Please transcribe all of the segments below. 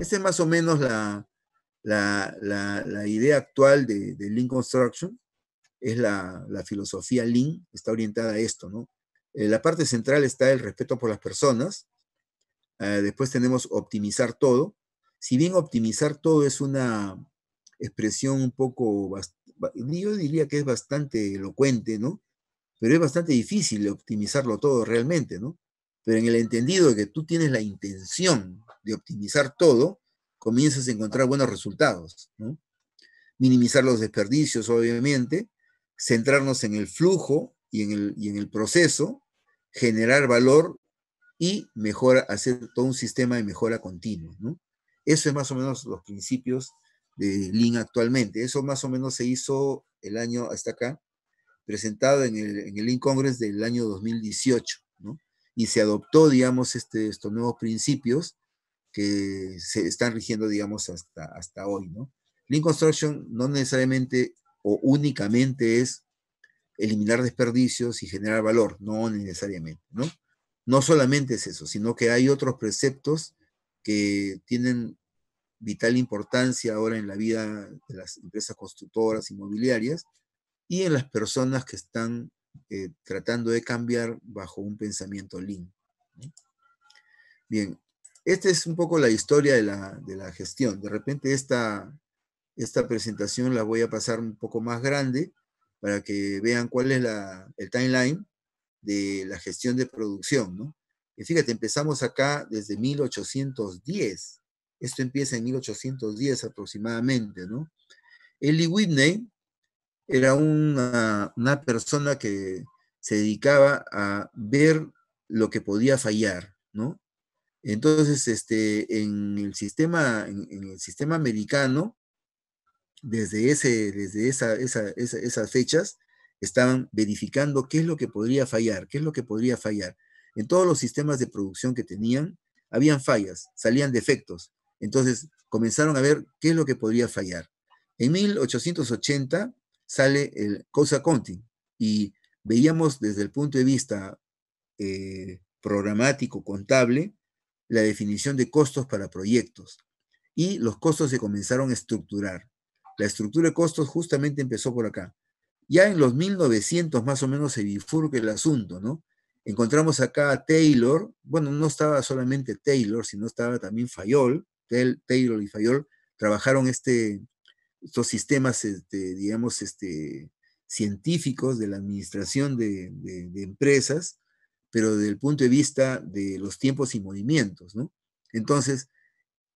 Esa es más o menos la, la, idea actual de, de, Lean Construction es la, filosofía Lean, está orientada a esto, ¿no? En eh, la parte central está el respeto por las personas, eh, después tenemos optimizar todo, si bien optimizar todo es una expresión un poco, yo diría que es bastante elocuente, ¿no? Pero es bastante difícil optimizarlo todo realmente, ¿no? Pero en el entendido de que tú tienes la intención de optimizar todo, comienzas a encontrar buenos resultados. ¿no? Minimizar los desperdicios, obviamente, centrarnos en el flujo y en el, en el proceso, generar valor y mejora, hacer todo un sistema de mejora continua. ¿no? Eso es más o menos los principios de Lean actualmente. Eso más o menos se hizo el año hasta acá, presentado en el, en el Lean Congress del año 2018, ¿no? Y se adoptó, digamos, este, estos nuevos principios que se están rigiendo, digamos, hasta, hasta hoy, ¿no? Lean Construction no necesariamente o únicamente es eliminar desperdicios y generar valor, no necesariamente, ¿no? No solamente es eso, sino que hay otros preceptos que tienen vital importancia ahora en la vida de las empresas constructoras, inmobiliarias y en las personas que están eh, tratando de cambiar bajo un pensamiento lean. Bien, esta es un poco la historia de la, gestión. De repente esta, esta presentación la voy a pasar un poco más grande para que vean cuál es el timeline de la gestión de producción, ¿no? Y fíjate, empezamos acá desde 1810. Esto empieza en 1810 aproximadamente, ¿no? Eli Whitney era una, una persona que se dedicaba a ver lo que podía fallar, ¿no? Entonces, este, en el sistema, en, el sistema americano, desde, desde esas fechas, estaban verificando qué es lo que podría fallar, qué es lo que podría fallar. En todos los sistemas de producción que tenían, habían fallas, salían defectos. Entonces, comenzaron a ver qué es lo que podría fallar. En 1880 sale el Cosa counting y veíamos desde el punto de vista eh, programático, contable, la definición de costos para proyectos y los costos se comenzaron a estructurar. La estructura de costos justamente empezó por acá. Ya en los 1900 más o menos se bifurca el asunto, ¿no? Encontramos acá a Taylor, bueno, no estaba solamente Taylor, sino estaba también Fayol, Taylor y Fayol trabajaron este, estos sistemas, este, digamos, este, científicos de la administración de empresas, pero desde el punto de vista de los tiempos y movimientos, ¿no? Entonces,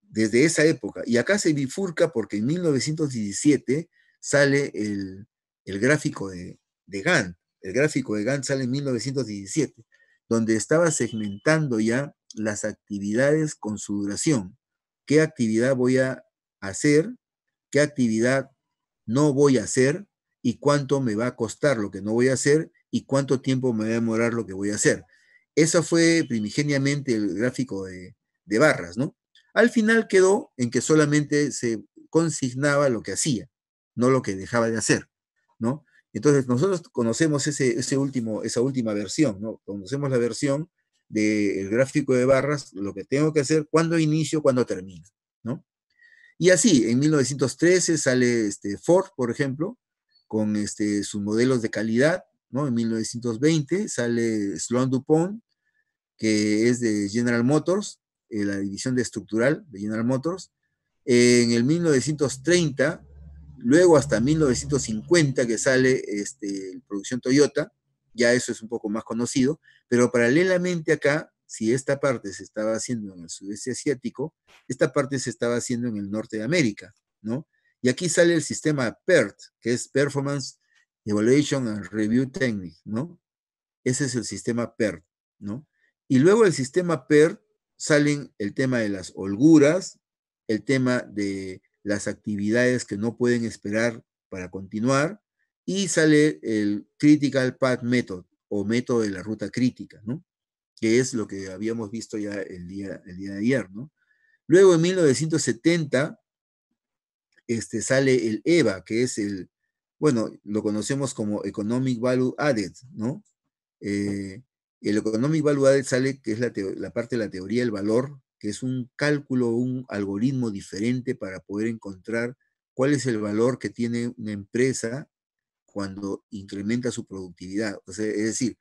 desde esa época, y acá se bifurca porque en 1917 sale el, gráfico de, de Gantt, el gráfico de Gantt sale en 1917, donde estaba segmentando ya las actividades con su duración. ¿Qué actividad voy a hacer? ¿Qué actividad no voy a hacer? ¿Y cuánto me va a costar lo que no voy a hacer? y cuánto tiempo me va a demorar lo que voy a hacer. Eso fue primigeniamente el gráfico de, barras, ¿no? Al final quedó en que solamente se consignaba lo que hacía, no lo que dejaba de hacer, ¿no? Entonces, nosotros conocemos ese, último, esa última versión, ¿no? Conocemos la versión del gráfico de barras, lo que tengo que hacer, cuándo inicio, cuándo termino, ¿no? Y así, en 1913 sale este Ford, por ejemplo, con este, sus modelos de calidad, en 1920 sale Sloan Dupont, que es de General Motors, eh, la división de estructural de General Motors. en el 1930, luego hasta 1950 que sale este, producción Toyota, ya eso es un poco más conocido, pero paralelamente acá, si esta parte se estaba haciendo en el sudeste asiático, esta parte se estaba haciendo en el norte de América, ¿no? Y aquí sale el sistema PERT, que es Performance Evaluation and Review Technique, ¿no? Ese es el sistema PERT, ¿no? Y luego el sistema PERT salen el tema de las holguras, el tema de las actividades que no pueden esperar para continuar y sale el Critical Path Method o método de la ruta crítica, ¿no? Que es lo que habíamos visto ya el día, el día de ayer, ¿no? Luego en 1970 este, sale el EVA, que es el bueno, lo conocemos como Economic Value Added, ¿no? Eh, el Economic Value Added sale, que es la, parte de la teoría del valor, que es un cálculo, un algoritmo diferente para poder encontrar cuál es el valor que tiene una empresa cuando incrementa su productividad. es decir,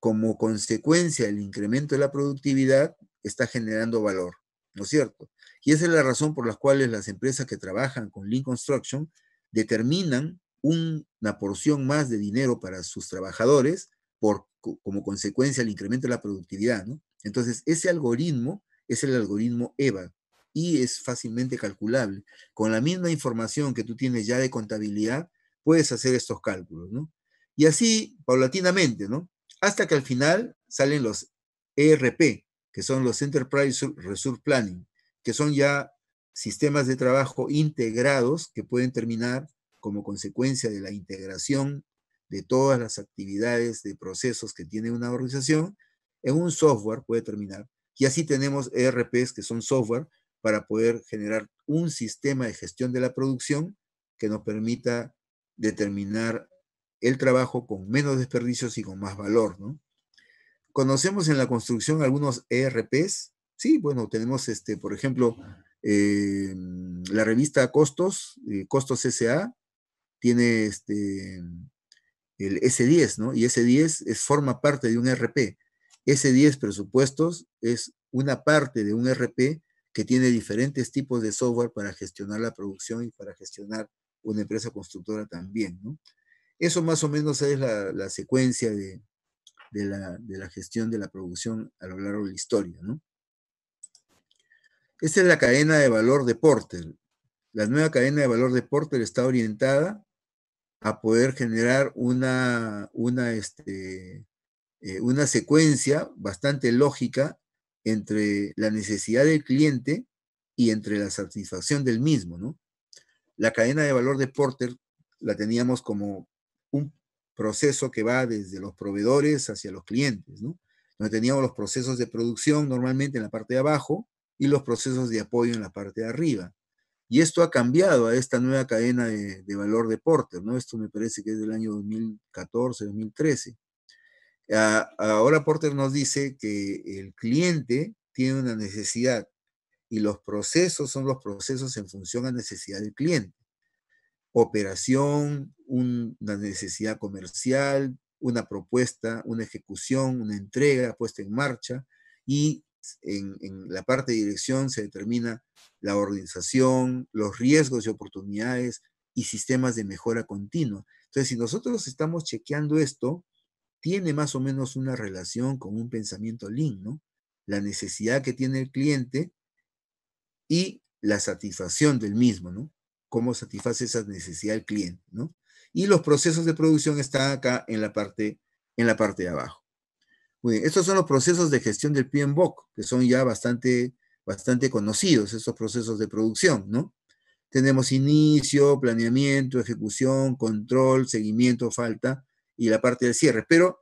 como consecuencia del incremento de la productividad, está generando valor, ¿no es cierto? Y esa es la razón por la cual las empresas que trabajan con Lean Construction determinan una porción más de dinero para sus trabajadores como consecuencia del incremento de la productividad. Entonces, ese algoritmo es el algoritmo EVA y es fácilmente calculable. Con la misma información que tú tienes ya de contabilidad, puedes hacer estos cálculos. Y así, paulatinamente, ¿no? hasta que al final salen los ERP, que son los Enterprise Resource Planning, que son ya sistemas de trabajo integrados que pueden terminar como consecuencia de la integración de todas las actividades de procesos que tiene una organización en un software, puede terminar. Y así tenemos ERPs, que son software, para poder generar un sistema de gestión de la producción que nos permita determinar el trabajo con menos desperdicios y con más valor, ¿Conocemos en la construcción algunos ERPs? Sí, bueno, tenemos, este, por ejemplo, eh, la revista Costos, eh, Costos SA, tiene este, el S10, ¿no? Y S10 es, forma parte de un RP. S10 presupuestos es una parte de un RP que tiene diferentes tipos de software para gestionar la producción y para gestionar una empresa constructora también, ¿no? Eso más o menos es la, secuencia de, la, de, la, gestión de la producción a lo largo de la historia, ¿no? Esta es la cadena de valor de Porter. La nueva cadena de valor de Porter está orientada a poder generar una, este, eh, una, secuencia bastante lógica entre la necesidad del cliente y entre la satisfacción del mismo, ¿no? La cadena de valor de Porter la teníamos como un proceso que va desde los proveedores hacia los clientes, ¿no? Donde teníamos los procesos de producción normalmente en la parte de abajo y los procesos de apoyo en la parte de arriba. Y esto ha cambiado a esta nueva cadena de, valor de Porter, ¿no? Esto me parece que es del año 2014, 2013. Ah, ahora Porter nos dice que el cliente tiene una necesidad y los procesos son los procesos en función a necesidad del cliente. Operación, una necesidad comercial, una propuesta, una ejecución, una entrega puesta en marcha y en, la parte de dirección se determina la organización, los riesgos y oportunidades y sistemas de mejora continua. Entonces, si nosotros estamos chequeando esto, tiene más o menos una relación con un pensamiento lean, ¿no? La necesidad que tiene el cliente y la satisfacción del mismo, ¿no? Cómo satisface esa necesidad el cliente, ¿no? Y los procesos de producción están acá en la parte, en la parte de abajo estos son los procesos de gestión del PMBOK, que son ya bastante, bastante conocidos, estos procesos de producción, ¿no? Tenemos inicio, planeamiento, ejecución, control, seguimiento, falta y la parte del cierre. Pero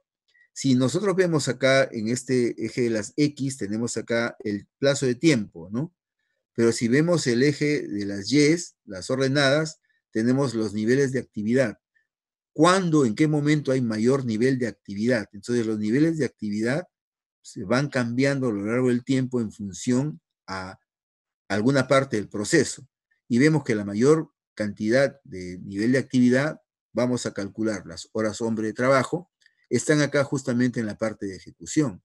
si nosotros vemos acá en este eje de las X, tenemos acá el plazo de tiempo, ¿no? Pero si vemos el eje de las Y, las ordenadas, tenemos los niveles de actividad cuándo, en qué momento hay mayor nivel de actividad. Entonces, los niveles de actividad se van cambiando a lo largo del tiempo en función a alguna parte del proceso. Y vemos que la mayor cantidad de nivel de actividad, vamos a calcular las horas hombre de trabajo, están acá justamente en la parte de ejecución,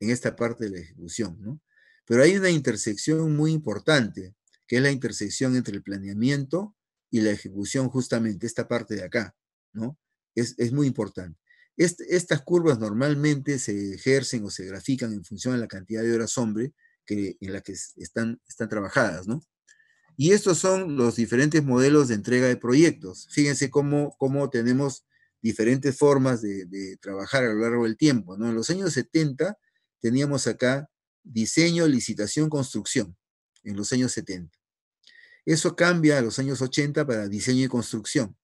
en esta parte de la ejecución, ¿no? Pero hay una intersección muy importante, que es la intersección entre el planeamiento y la ejecución justamente, esta parte de acá. Es, muy importante. estas curvas normalmente se ejercen o se grafican en función de la cantidad de horas hombre que, en la que están, están trabajadas, ¿no? Y estos son los diferentes modelos de entrega de proyectos. Fíjense cómo, tenemos diferentes formas de, trabajar a lo largo del tiempo. En los años 70 teníamos acá diseño, licitación, construcción, en los años 70. Eso cambia a los años 80 para diseño y construcción.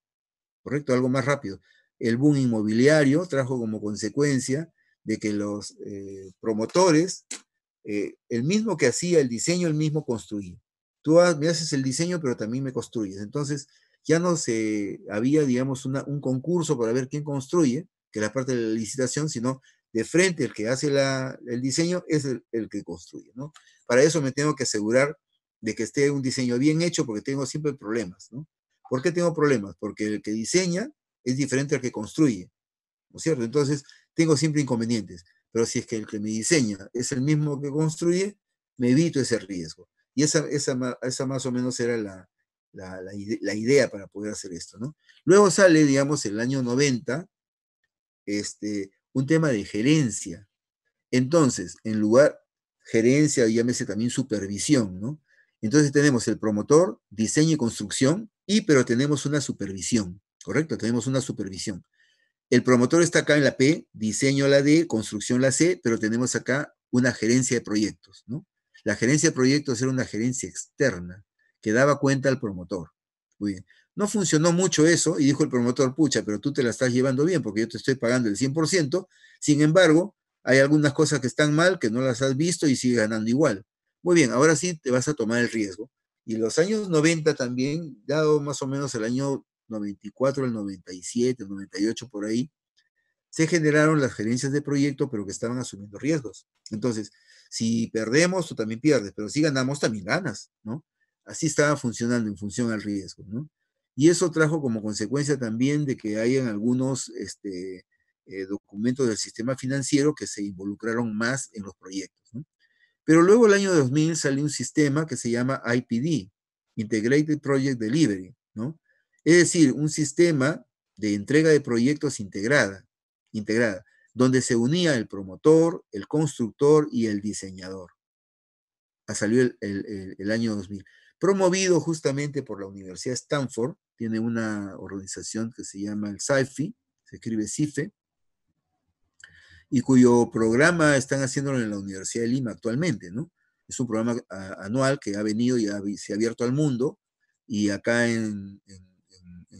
¿correcto? Algo más rápido. El boom inmobiliario trajo como consecuencia de que los eh, promotores, eh, el mismo que hacía el diseño, el mismo construía. Tú me haces el diseño, pero también me construyes. Entonces, ya no se había, digamos, un concurso para ver quién construye, que era la parte de la licitación, sino de frente el que hace el diseño es el, el, que construye, ¿no? Para eso me tengo que asegurar de que esté un diseño bien hecho porque tengo siempre problemas, ¿no? ¿Por qué tengo problemas? Porque el que diseña es diferente al que construye, ¿no es cierto? Entonces, tengo siempre inconvenientes, pero si es que el que me diseña es el mismo que construye, me evito ese riesgo. Y esa, esa, esa más o menos era la, idea para poder hacer esto, ¿no? Luego sale, digamos, el año 90, este, un tema de gerencia. Entonces, en lugar, gerencia, llámese también supervisión, ¿no? Entonces tenemos el promotor, diseño y construcción, y pero tenemos una supervisión, ¿correcto? Tenemos una supervisión. El promotor está acá en la P, diseño la D, construcción la C, pero tenemos acá una gerencia de proyectos, ¿no? La gerencia de proyectos era una gerencia externa que daba cuenta al promotor. Muy bien. No funcionó mucho eso y dijo el promotor, pucha, pero tú te la estás llevando bien porque yo te estoy pagando el 100%. Sin embargo, hay algunas cosas que están mal, que no las has visto y sigue ganando igual. Muy bien, ahora sí te vas a tomar el riesgo y los años 90 también, dado más o menos el año 94, el 97, el 98 por ahí, se generaron las gerencias de proyecto, pero que estaban asumiendo riesgos. Entonces, si perdemos, tú también pierdes, pero si ganamos, también ganas, ¿no? Así estaba funcionando en función al riesgo, ¿no? Y eso trajo como consecuencia también de que hayan algunos este, eh, documentos del sistema financiero que se involucraron más en los proyectos, ¿no? Pero luego el año 2000 salió un sistema que se llama IPD, Integrated Project Delivery, ¿no? Es decir, un sistema de entrega de proyectos integrada, integrada, donde se unía el promotor, el constructor y el diseñador. Ha ah, el, año 2000. Promovido justamente por la Universidad Stanford, tiene una organización que se llama el se escribe CIFE, y cuyo programa están haciéndolo en la Universidad de Lima actualmente, ¿no? Es un programa anual que ha venido y se ha abierto al mundo y acá en,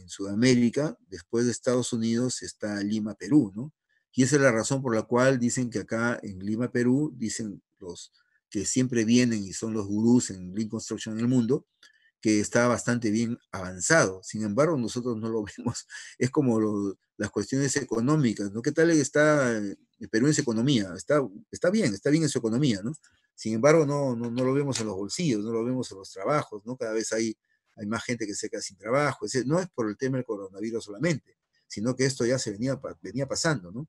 Sudamérica, después de Estados Unidos, está Lima, Perú, ¿no? Y esa es la razón por la cual dicen que acá en Lima, Perú, dicen los que siempre vienen y son los gurús en Lean Construction en el mundo, que está bastante bien avanzado. Sin embargo, nosotros no lo vemos. Es como las cuestiones económicas, ¿no? ¿Qué tal está eh, el Perú en su economía? Está, está bien, está bien en su economía, ¿no? Sin embargo, no, no, lo vemos en los bolsillos, no lo vemos en los trabajos, ¿no? Cada vez hay, hay más gente que se queda sin trabajo. no es por el tema del coronavirus solamente, sino que esto ya se venía, venía pasando, ¿no?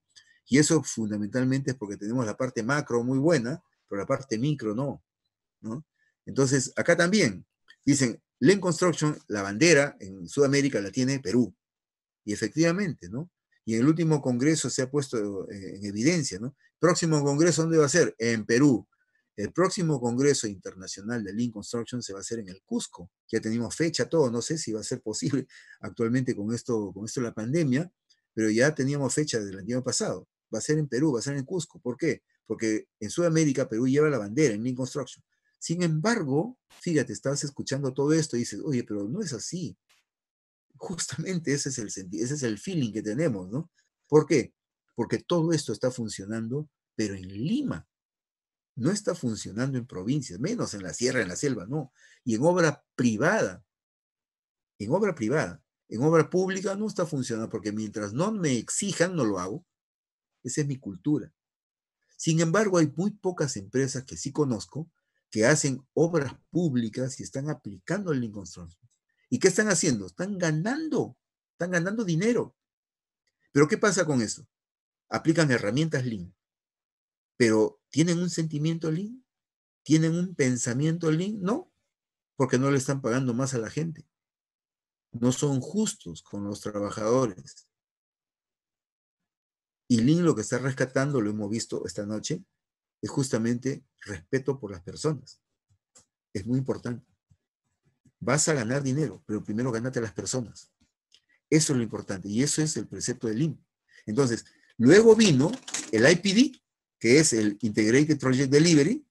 Y eso fundamentalmente es porque tenemos la parte macro muy buena, pero la parte micro no, ¿no? Entonces, acá también dicen, Lean Construction, la bandera en Sudamérica la tiene Perú. Y efectivamente, ¿no? Y en el último congreso se ha puesto eh, en evidencia, ¿no? Próximo congreso, ¿dónde va a ser? En Perú. El próximo congreso internacional de Lean Construction se va a hacer en el Cusco. Ya tenemos fecha, todo. No sé si va a ser posible actualmente con esto, con esto de la pandemia, pero ya teníamos fecha del año pasado. Va a ser en Perú, va a ser en Cusco. ¿Por qué? Porque en Sudamérica Perú lleva la bandera en Lean Construction. Sin embargo, fíjate, estás escuchando todo esto y dices, oye, pero no es así. Justamente ese es el ese es el feeling que tenemos, ¿no? ¿Por qué? Porque todo esto está funcionando, pero en Lima. No está funcionando en provincias, menos en la sierra, en la selva, no. Y en obra privada. En obra privada. En obra pública no está funcionando porque mientras no me exijan, no lo hago. Esa es mi cultura. Sin embargo, hay muy pocas empresas que sí conozco que hacen obras públicas y están aplicando el Lincoln Strong ¿Y qué están haciendo? Están ganando, están ganando dinero. Pero ¿qué pasa con eso? Aplican herramientas Lean, pero ¿tienen un sentimiento Lean? ¿Tienen un pensamiento Lean? No, porque no le están pagando más a la gente. No son justos con los trabajadores. Y Lean lo que está rescatando, lo hemos visto esta noche, es justamente respeto por las personas. Es muy importante. Vas a ganar dinero, pero primero ganate a las personas. Eso es lo importante y eso es el precepto del INP. Entonces, luego vino el IPD, que es el Integrated Project Delivery,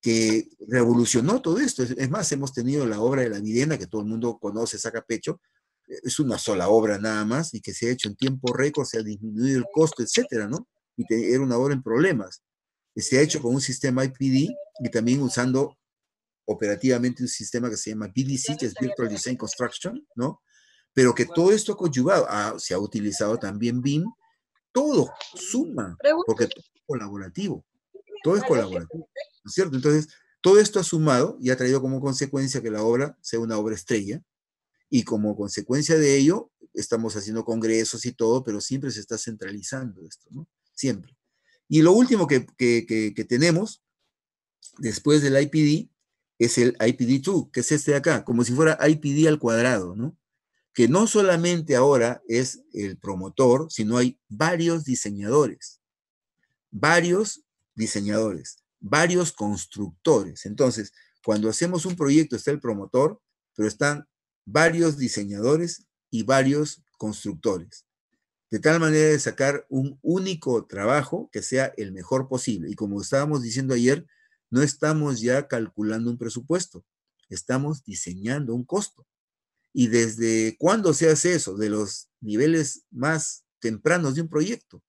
que revolucionó todo esto. Es más, hemos tenido la obra de la Videna, que todo el mundo conoce, saca pecho. Es una sola obra nada más y que se ha hecho en tiempo récord, se ha disminuido el costo, etcétera, ¿no? Y era una obra en problemas se ha hecho con un sistema IPD y también usando operativamente un sistema que se llama BDC, es Virtual Design Construction, ¿no? Pero que todo esto ha se ha utilizado también BIM, todo suma, porque todo es colaborativo, todo es colaborativo, ¿no es cierto? Entonces, todo esto ha sumado y ha traído como consecuencia que la obra sea una obra estrella, y como consecuencia de ello, estamos haciendo congresos y todo, pero siempre se está centralizando esto, ¿no? Siempre. Y lo último que, tenemos después del IPD es el IPD2, que es este de acá, como si fuera IPD al cuadrado, ¿no? Que no solamente ahora es el promotor, sino hay varios diseñadores, varios diseñadores, varios constructores. Entonces, cuando hacemos un proyecto está el promotor, pero están varios diseñadores y varios constructores de tal manera de sacar un único trabajo que sea el mejor posible. Y como estábamos diciendo ayer, no estamos ya calculando un presupuesto, estamos diseñando un costo. ¿Y desde cuándo se hace eso? De los niveles más tempranos de un proyecto,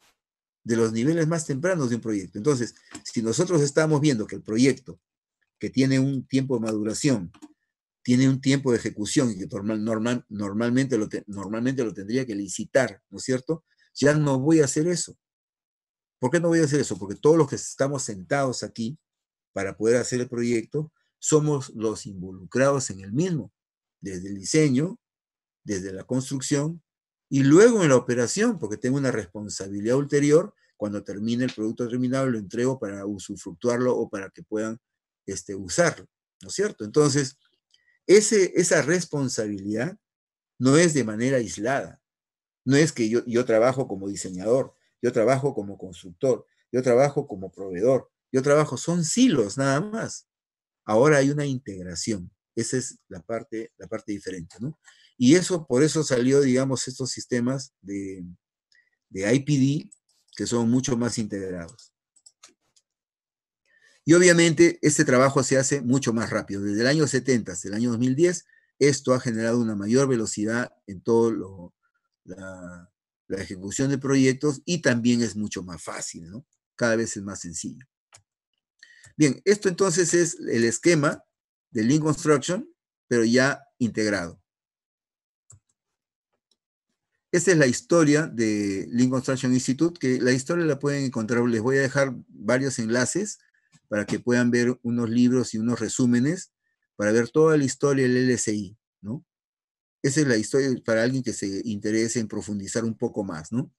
de los niveles más tempranos de un proyecto. Entonces, si nosotros estamos viendo que el proyecto que tiene un tiempo de maduración tiene un tiempo de ejecución y que normal, normalmente, lo normalmente lo tendría que licitar, ¿no es cierto? Ya no voy a hacer eso. ¿Por qué no voy a hacer eso? Porque todos los que estamos sentados aquí para poder hacer el proyecto somos los involucrados en el mismo, desde el diseño, desde la construcción y luego en la operación, porque tengo una responsabilidad ulterior. Cuando termine el producto terminado, lo entrego para usufructuarlo o para que puedan este, usarlo, ¿no es cierto? Entonces, esa responsabilidad no es de manera aislada. No es que yo, yo trabajo como diseñador, yo trabajo como constructor, yo trabajo como proveedor, yo trabajo, son silos nada más. Ahora hay una integración. Esa es la parte, la parte diferente, ¿no? Y eso, por eso salió, digamos, estos sistemas de, de IPD que son mucho más integrados. Y obviamente este trabajo se hace mucho más rápido. Desde el año 70 hasta el año 2010, esto ha generado una mayor velocidad en todo la, ejecución de proyectos y también es mucho más fácil, ¿no? Cada vez es más sencillo. Bien, esto entonces es el esquema de Lean Construction, pero ya integrado. Esta es la historia de Lean Construction Institute, que la historia la pueden encontrar, les voy a dejar varios enlaces para que puedan ver unos libros y unos resúmenes para ver toda la historia del LSI, ¿no? Esa es la historia para alguien que se interese en profundizar un poco más, ¿no?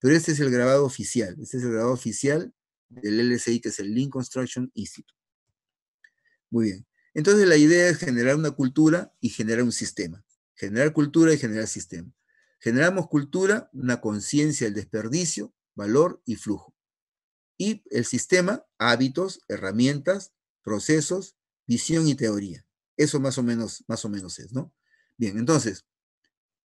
Pero este es el grabado oficial, este es el grabado oficial del LSI, que es el Lean Construction Institute. Muy bien. Entonces la idea es generar una cultura y generar un sistema. Generar cultura y generar sistema. Generamos cultura, una conciencia del desperdicio, valor y flujo y el sistema, hábitos, herramientas, procesos, visión y teoría. Eso más o menos, más o menos es, ¿no? Bien, entonces,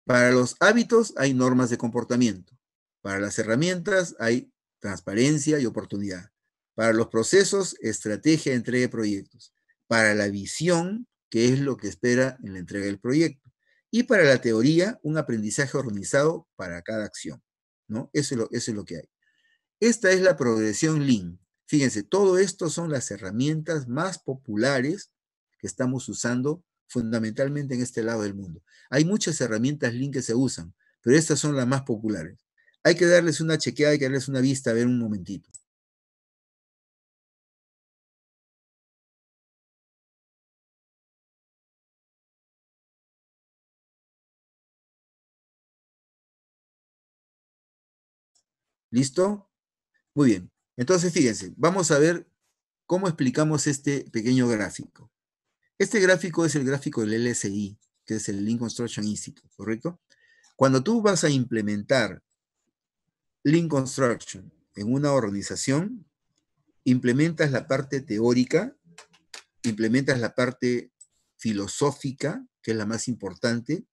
para los hábitos hay normas de comportamiento. Para las herramientas hay transparencia y oportunidad. Para los procesos, estrategia, entrega de proyectos. Para la visión, que es lo que espera en la entrega del proyecto. Y para la teoría, un aprendizaje organizado para cada acción. ¿no? Eso, es lo, eso es lo que hay. Esta es la progresión Lean. Fíjense, todo esto son las herramientas más populares que estamos usando fundamentalmente en este lado del mundo. Hay muchas herramientas Lean que se usan, pero estas son las más populares. Hay que darles una chequeada, hay que darles una vista, a ver un momentito. ¿Listo? Muy bien. Entonces, fíjense, vamos a ver cómo explicamos este pequeño gráfico. Este gráfico es el gráfico del LSI, que es el Lean Construction Institute, ¿correcto? Cuando tú vas a implementar Lean Construction en una organización, implementas la parte teórica, implementas la parte filosófica, que es la más importante,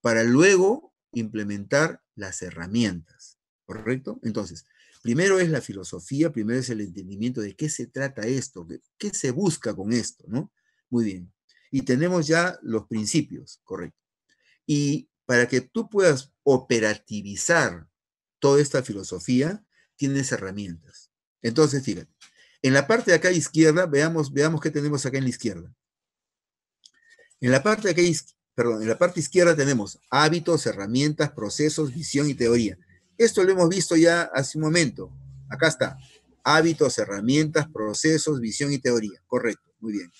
para luego implementar las herramientas, ¿correcto? Entonces, Primero es la filosofía, primero es el entendimiento de qué se trata esto, de qué se busca con esto, ¿no? Muy bien. Y tenemos ya los principios, correcto. Y para que tú puedas operativizar toda esta filosofía, tienes herramientas. Entonces, fíjate, en la parte de acá izquierda, veamos, veamos qué tenemos acá en la izquierda. En la parte de perdón, en la parte izquierda tenemos hábitos, herramientas, procesos, visión y teoría. Esto lo hemos visto ya hace un momento. Acá está. Hábitos, herramientas, procesos, visión y teoría. Correcto, muy bien.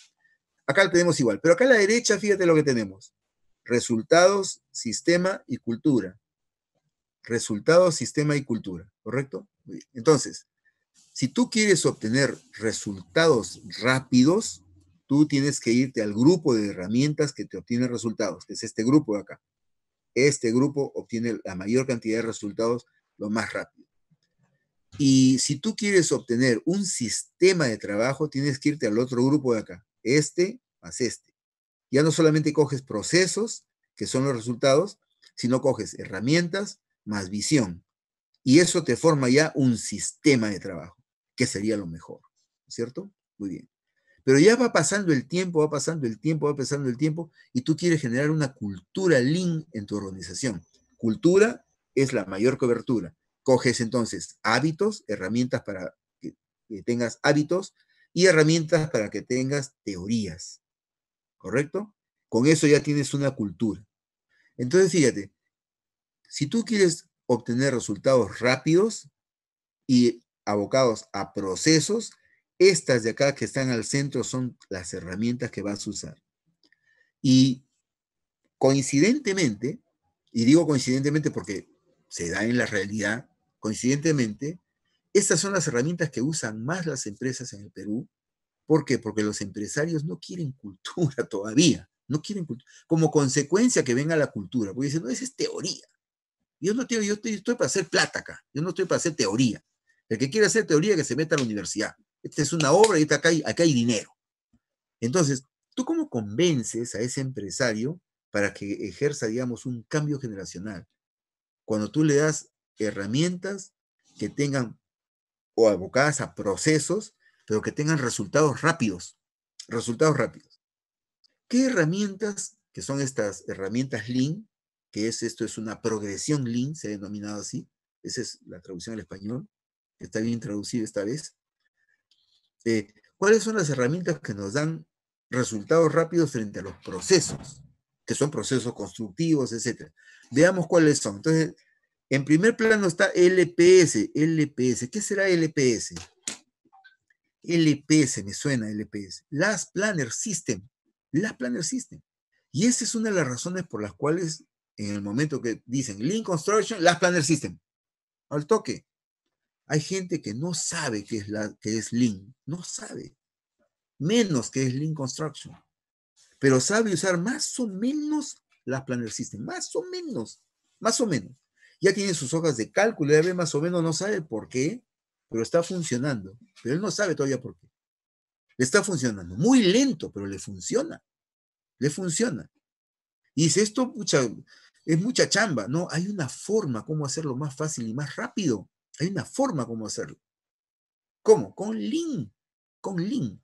Acá lo tenemos igual, pero acá a la derecha fíjate lo que tenemos. Resultados, sistema y cultura. Resultados, sistema y cultura, ¿correcto? Entonces, si tú quieres obtener resultados rápidos, tú tienes que irte al grupo de herramientas que te obtiene resultados, que es este grupo de acá este grupo obtiene la mayor cantidad de resultados lo más rápido. Y si tú quieres obtener un sistema de trabajo, tienes que irte al otro grupo de acá, este más este. Ya no solamente coges procesos, que son los resultados, sino coges herramientas más visión. Y eso te forma ya un sistema de trabajo, que sería lo mejor, ¿cierto? Muy bien. Pero ya va pasando el tiempo, va pasando el tiempo, va pasando el tiempo, y tú quieres generar una cultura lean en tu organización. Cultura es la mayor cobertura. Coges entonces hábitos, herramientas para que, tengas hábitos y herramientas para que tengas teorías. ¿Correcto? Con eso ya tienes una cultura. Entonces, fíjate, si tú quieres obtener resultados rápidos y abocados a procesos, estas de acá que están al centro son las herramientas que vas a usar. Y coincidentemente, y digo coincidentemente porque se da en la realidad, coincidentemente, estas son las herramientas que usan más las empresas en el Perú. ¿Por qué? Porque los empresarios no quieren cultura todavía. No quieren cultura. Como consecuencia que venga la cultura. Porque dicen, no, esa es teoría. Yo no yo estoy, para hacer plata acá. Yo no estoy para hacer teoría. El que quiere hacer teoría que se meta a la universidad esta es una obra y acá hay, hay dinero. Entonces, ¿tú cómo convences a ese empresario para que ejerza, digamos, un cambio generacional? Cuando tú le das herramientas que tengan o abocadas a procesos, pero que tengan resultados rápidos, resultados rápidos. ¿Qué herramientas, que son estas herramientas Lean, que es esto, es una progresión Lean, se ha denominado así, esa es la traducción al español, está bien traducido esta vez, este, cuáles son las herramientas que nos dan resultados rápidos frente a los procesos, que son procesos constructivos, etcétera. Veamos cuáles son. Entonces, en primer plano está LPS. LPS, ¿qué será LPS? LPS, me suena LPS. Last Planner System. Last Planner System. Y esa es una de las razones por las cuales en el momento que dicen Lean Construction, Last Planner System. Al toque. Hay gente que no sabe qué es, la, es Lean, no sabe, menos que es Lean Construction, pero sabe usar más o menos las Planner System, más o menos, más o menos. Ya tiene sus hojas de cálculo, ya ve más o menos, no sabe por qué, pero está funcionando. Pero él no sabe todavía por qué. Le está funcionando. Muy lento, pero le funciona. Le funciona. Y dice, esto es mucha chamba. No, hay una forma como hacerlo más fácil y más rápido. Hay una forma como hacerlo. ¿Cómo? Con lin Con lin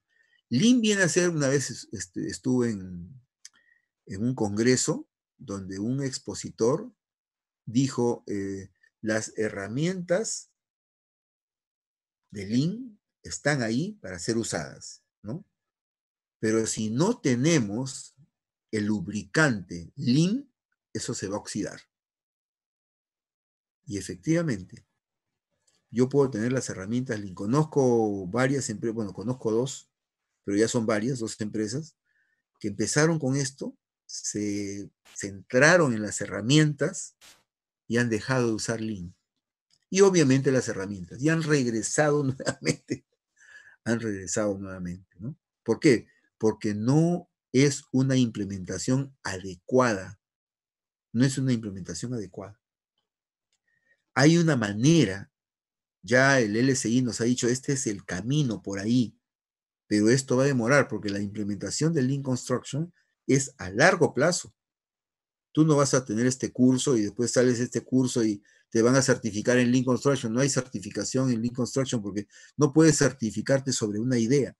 lin viene a ser, una vez este, estuve en, un congreso donde un expositor dijo, eh, las herramientas de lin están ahí para ser usadas, ¿no? Pero si no tenemos el lubricante lin eso se va a oxidar. Y efectivamente, yo puedo tener las herramientas Link. Conozco varias empresas, bueno, conozco dos, pero ya son varias, dos empresas, que empezaron con esto, se centraron en las herramientas y han dejado de usar Link. Y obviamente las herramientas, y han regresado nuevamente, han regresado nuevamente, ¿no? ¿Por qué? Porque no es una implementación adecuada, no es una implementación adecuada. Hay una manera ya el LCI nos ha dicho, este es el camino por ahí, pero esto va a demorar porque la implementación del Lean Construction es a largo plazo. Tú no vas a tener este curso y después sales este curso y te van a certificar en Lean Construction. No hay certificación en Lean Construction porque no puedes certificarte sobre una idea.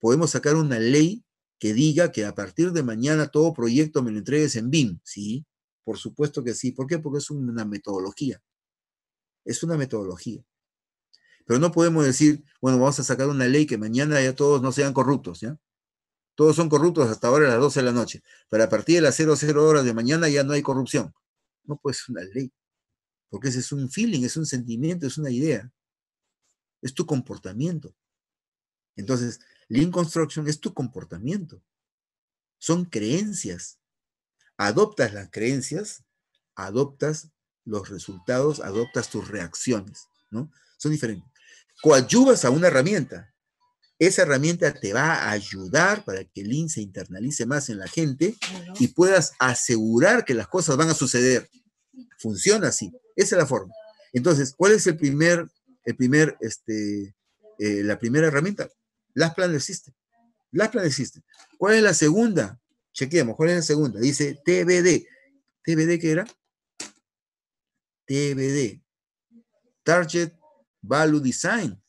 Podemos sacar una ley que diga que a partir de mañana todo proyecto me lo entregues en BIM. Sí, por supuesto que sí. ¿Por qué? Porque es una metodología. Es una metodología. Pero no podemos decir, bueno, vamos a sacar una ley que mañana ya todos no sean corruptos, ¿ya? Todos son corruptos hasta ahora a las 12 de la noche, pero a partir de las 00 horas de mañana ya no hay corrupción. No puede ser una ley, porque ese es un feeling, es un sentimiento, es una idea, es tu comportamiento. Entonces, Lean Construction es tu comportamiento, son creencias. Adoptas las creencias, adoptas los resultados, adoptas tus reacciones, ¿no? son diferentes. Coadyuvas a una herramienta. Esa herramienta te va a ayudar para que el IN se internalice más en la gente y puedas asegurar que las cosas van a suceder. Funciona así. Esa es la forma. Entonces, ¿cuál es el primer, el primer, este, eh, la primera herramienta? Las plan existen. Las plan existen. ¿Cuál es la segunda? Chequemos. ¿cuál es la segunda? Dice TBD. ¿TBD qué era? TBD. Target value design.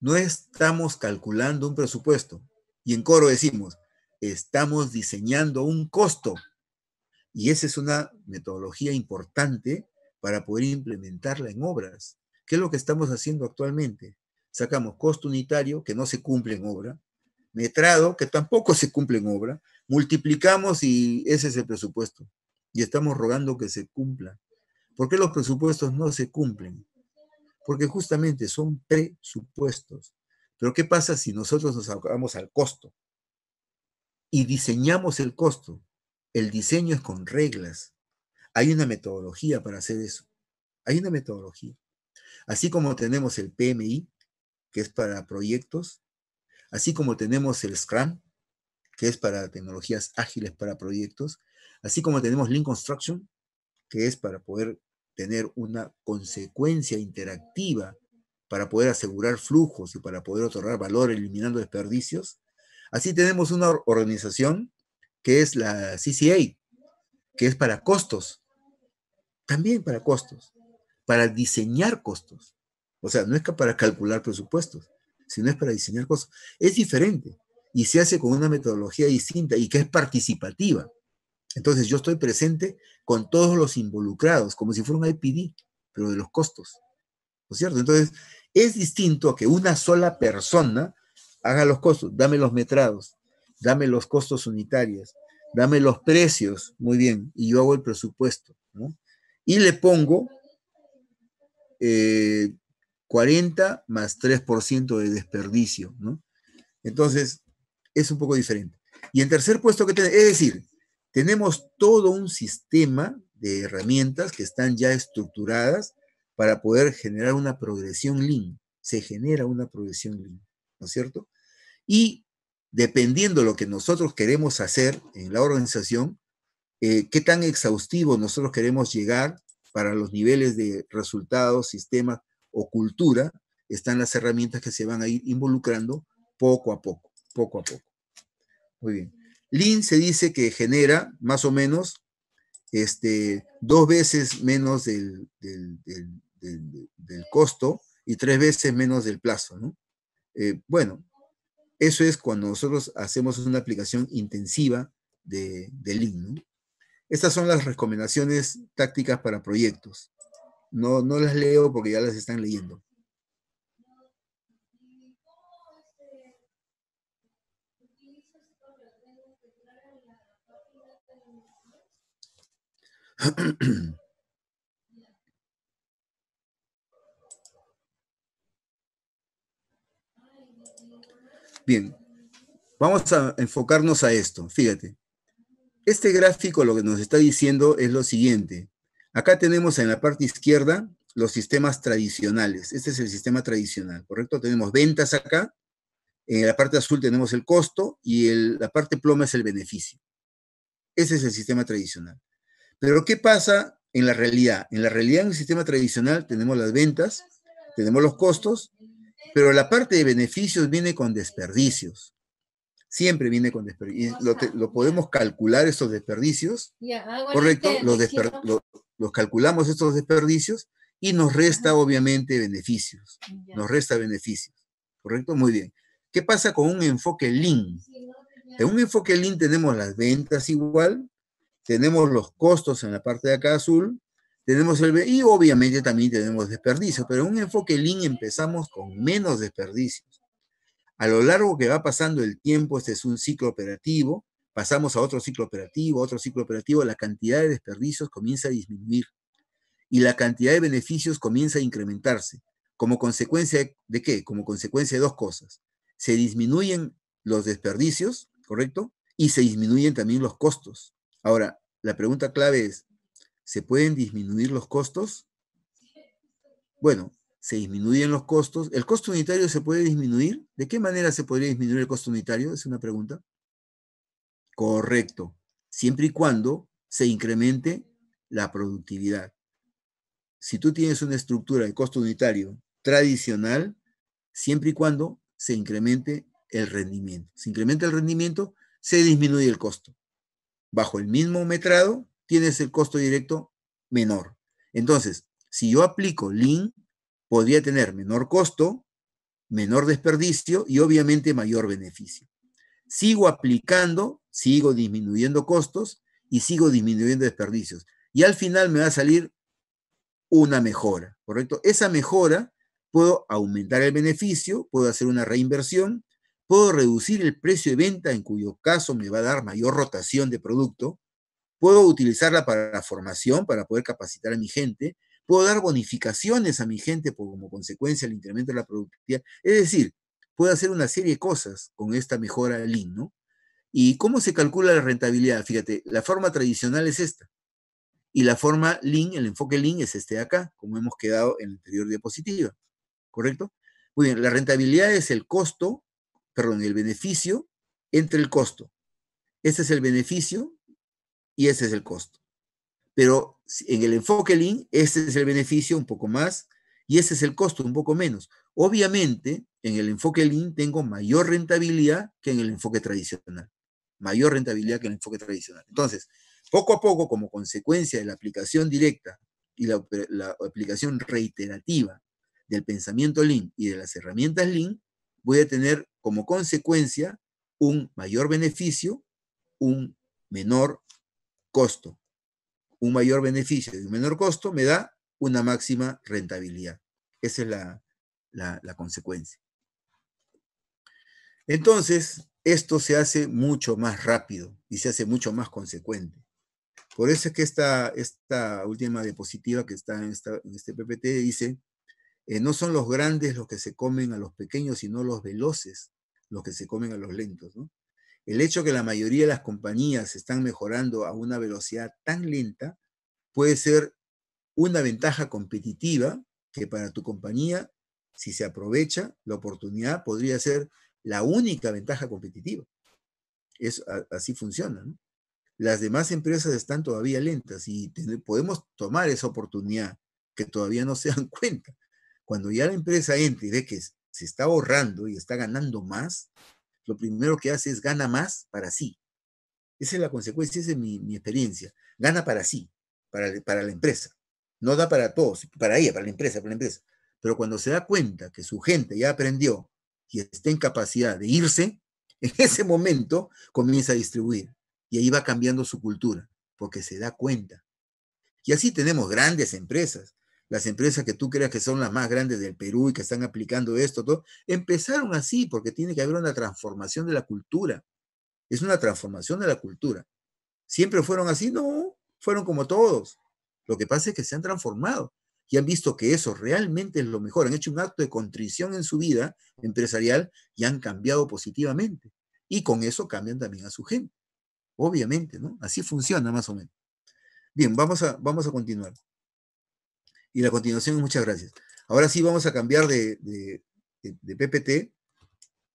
No estamos calculando un presupuesto. Y en coro decimos, estamos diseñando un costo. Y esa es una metodología importante para poder implementarla en obras. ¿Qué es lo que estamos haciendo actualmente? Sacamos costo unitario que no se cumple en obra, metrado que tampoco se cumple en obra, multiplicamos y ese es el presupuesto. Y estamos rogando que se cumpla. ¿Por qué los presupuestos no se cumplen? porque justamente son presupuestos. Pero ¿qué pasa si nosotros nos acabamos al costo y diseñamos el costo? El diseño es con reglas. Hay una metodología para hacer eso. Hay una metodología. Así como tenemos el PMI, que es para proyectos, así como tenemos el Scrum, que es para tecnologías ágiles para proyectos, así como tenemos Lean Construction, que es para poder tener una consecuencia interactiva para poder asegurar flujos y para poder otorgar valor eliminando desperdicios. Así tenemos una organización que es la CCA, que es para costos, también para costos, para diseñar costos. O sea, no es para calcular presupuestos, sino es para diseñar costos. Es diferente y se hace con una metodología distinta y que es participativa. Entonces yo estoy presente con todos los involucrados, como si fuera un IPD, pero de los costos. ¿No es cierto? Entonces es distinto a que una sola persona haga los costos. Dame los metrados, dame los costos unitarios, dame los precios, muy bien, y yo hago el presupuesto. ¿no? Y le pongo 40 eh, más 3% de desperdicio. ¿no? Entonces es un poco diferente. Y en tercer puesto que tiene, es decir, tenemos todo un sistema de herramientas que están ya estructuradas para poder generar una progresión Lean. Se genera una progresión Lean, ¿no es cierto? Y dependiendo de lo que nosotros queremos hacer en la organización, eh, qué tan exhaustivo nosotros queremos llegar para los niveles de resultados, sistemas o cultura, están las herramientas que se van a ir involucrando poco a poco, poco a poco. Muy bien. Lin se dice que genera más o menos este, dos veces menos del, costo y tres veces menos del plazo. ¿no? Eh, bueno, eso es cuando nosotros hacemos una aplicación intensiva de, de ¿no? Estas son las recomendaciones tácticas para proyectos. No, no las leo porque ya las están leyendo. Bien, vamos a enfocarnos a esto. Fíjate, este gráfico lo que nos está diciendo es lo siguiente. Acá tenemos en la parte izquierda los sistemas tradicionales. Este es el sistema tradicional, ¿correcto? Tenemos ventas acá. En la parte azul tenemos el costo y la parte ploma es el beneficio. Ese es el sistema tradicional. Pero ¿qué pasa en la realidad? En la realidad, en el sistema tradicional, tenemos las ventas, tenemos los costos, pero la parte de beneficios viene con desperdicios. Siempre viene con desperdicios. Lo, podemos calcular estos desperdicios, ah, ¿correcto? Este, este, los, los calculamos estos desperdicios y nos resta obviamente beneficios. Nos resta beneficios, ¿correcto? Muy bien. ¿Qué pasa con un enfoque lean? En un enfoque lean tenemos las ventas igual, tenemos los costos en la parte de acá azul, tenemos el y obviamente también tenemos desperdicios, pero en un enfoque lean empezamos con menos desperdicios. A lo largo que va pasando el tiempo, este es un ciclo operativo, pasamos a otro ciclo operativo, otro ciclo operativo, la cantidad de desperdicios comienza a disminuir y la cantidad de beneficios comienza a incrementarse. ¿Como consecuencia de qué? Como consecuencia de dos cosas. Se disminuyen los desperdicios, ¿correcto? Y se disminuyen también los costos. Ahora, la pregunta clave es, ¿se pueden disminuir los costos? Bueno, se disminuyen los costos. ¿El costo unitario se puede disminuir? ¿De qué manera se podría disminuir el costo unitario? Es una pregunta. Correcto. Siempre y cuando se incremente la productividad. Si tú tienes una estructura de costo unitario tradicional, siempre y cuando se incremente el rendimiento. Se incrementa el rendimiento, se disminuye el costo bajo el mismo metrado, tienes el costo directo menor. Entonces, si yo aplico Lean, podría tener menor costo, menor desperdicio y obviamente mayor beneficio. Sigo aplicando, sigo disminuyendo costos y sigo disminuyendo desperdicios. Y al final me va a salir una mejora, ¿correcto? Esa mejora puedo aumentar el beneficio, puedo hacer una reinversión puedo reducir el precio de venta en cuyo caso me va a dar mayor rotación de producto, puedo utilizarla para la formación, para poder capacitar a mi gente, puedo dar bonificaciones a mi gente como consecuencia del incremento de la productividad, es decir, puedo hacer una serie de cosas con esta mejora Lean, ¿no? ¿Y cómo se calcula la rentabilidad? Fíjate, la forma tradicional es esta. Y la forma Lean, el enfoque Lean es este de acá, como hemos quedado en la anterior diapositiva. ¿Correcto? Muy bien, la rentabilidad es el costo perdón, el beneficio entre el costo. Ese es el beneficio y ese es el costo. Pero en el enfoque Lean, ese es el beneficio un poco más y ese es el costo un poco menos. Obviamente, en el enfoque Lean tengo mayor rentabilidad que en el enfoque tradicional. Mayor rentabilidad que en el enfoque tradicional. Entonces, poco a poco, como consecuencia de la aplicación directa y la, la aplicación reiterativa del pensamiento Lean y de las herramientas Lean, voy a tener como consecuencia un mayor beneficio, un menor costo. Un mayor beneficio y un menor costo me da una máxima rentabilidad. Esa es la, consecuencia. Entonces, esto se hace mucho más rápido y se hace mucho más consecuente. Por eso es que esta, esta última diapositiva que está en, en este PPT dice, eh, no son los grandes los que se comen a los pequeños, sino los veloces los que se comen a los lentos. El hecho que la mayoría de las compañías están mejorando a una velocidad tan lenta puede ser una ventaja competitiva que para tu compañía, si se aprovecha la oportunidad, podría ser la única ventaja competitiva. así funciona. Las demás empresas están todavía lentas y podemos tomar esa oportunidad que todavía no se dan cuenta cuando ya la empresa entra y ve que se está ahorrando y está ganando más, lo primero que hace es gana más para sí. Esa es la consecuencia, esa es mi, experiencia. Gana para sí, para, para la empresa. No da para todos, para ella, para la empresa, para la empresa. Pero cuando se da cuenta que su gente ya aprendió y está en capacidad de irse, en ese momento comienza a distribuir y ahí va cambiando su cultura, porque se da cuenta. Y así tenemos grandes empresas las empresas que tú creas que son las más grandes del Perú y que están aplicando esto, todo, empezaron así porque tiene que haber una transformación de la cultura. Es una transformación de la cultura. ¿Siempre fueron así? No, fueron como todos. Lo que pasa es que se han transformado y han visto que eso realmente es lo mejor. Han hecho un acto de contrición en su vida empresarial y han cambiado positivamente. Y con eso cambian también a su gente. Obviamente, ¿no? Así funciona más o menos. Bien, vamos a, vamos a continuar y la continuación muchas gracias. Ahora sí vamos a cambiar de, de PPT.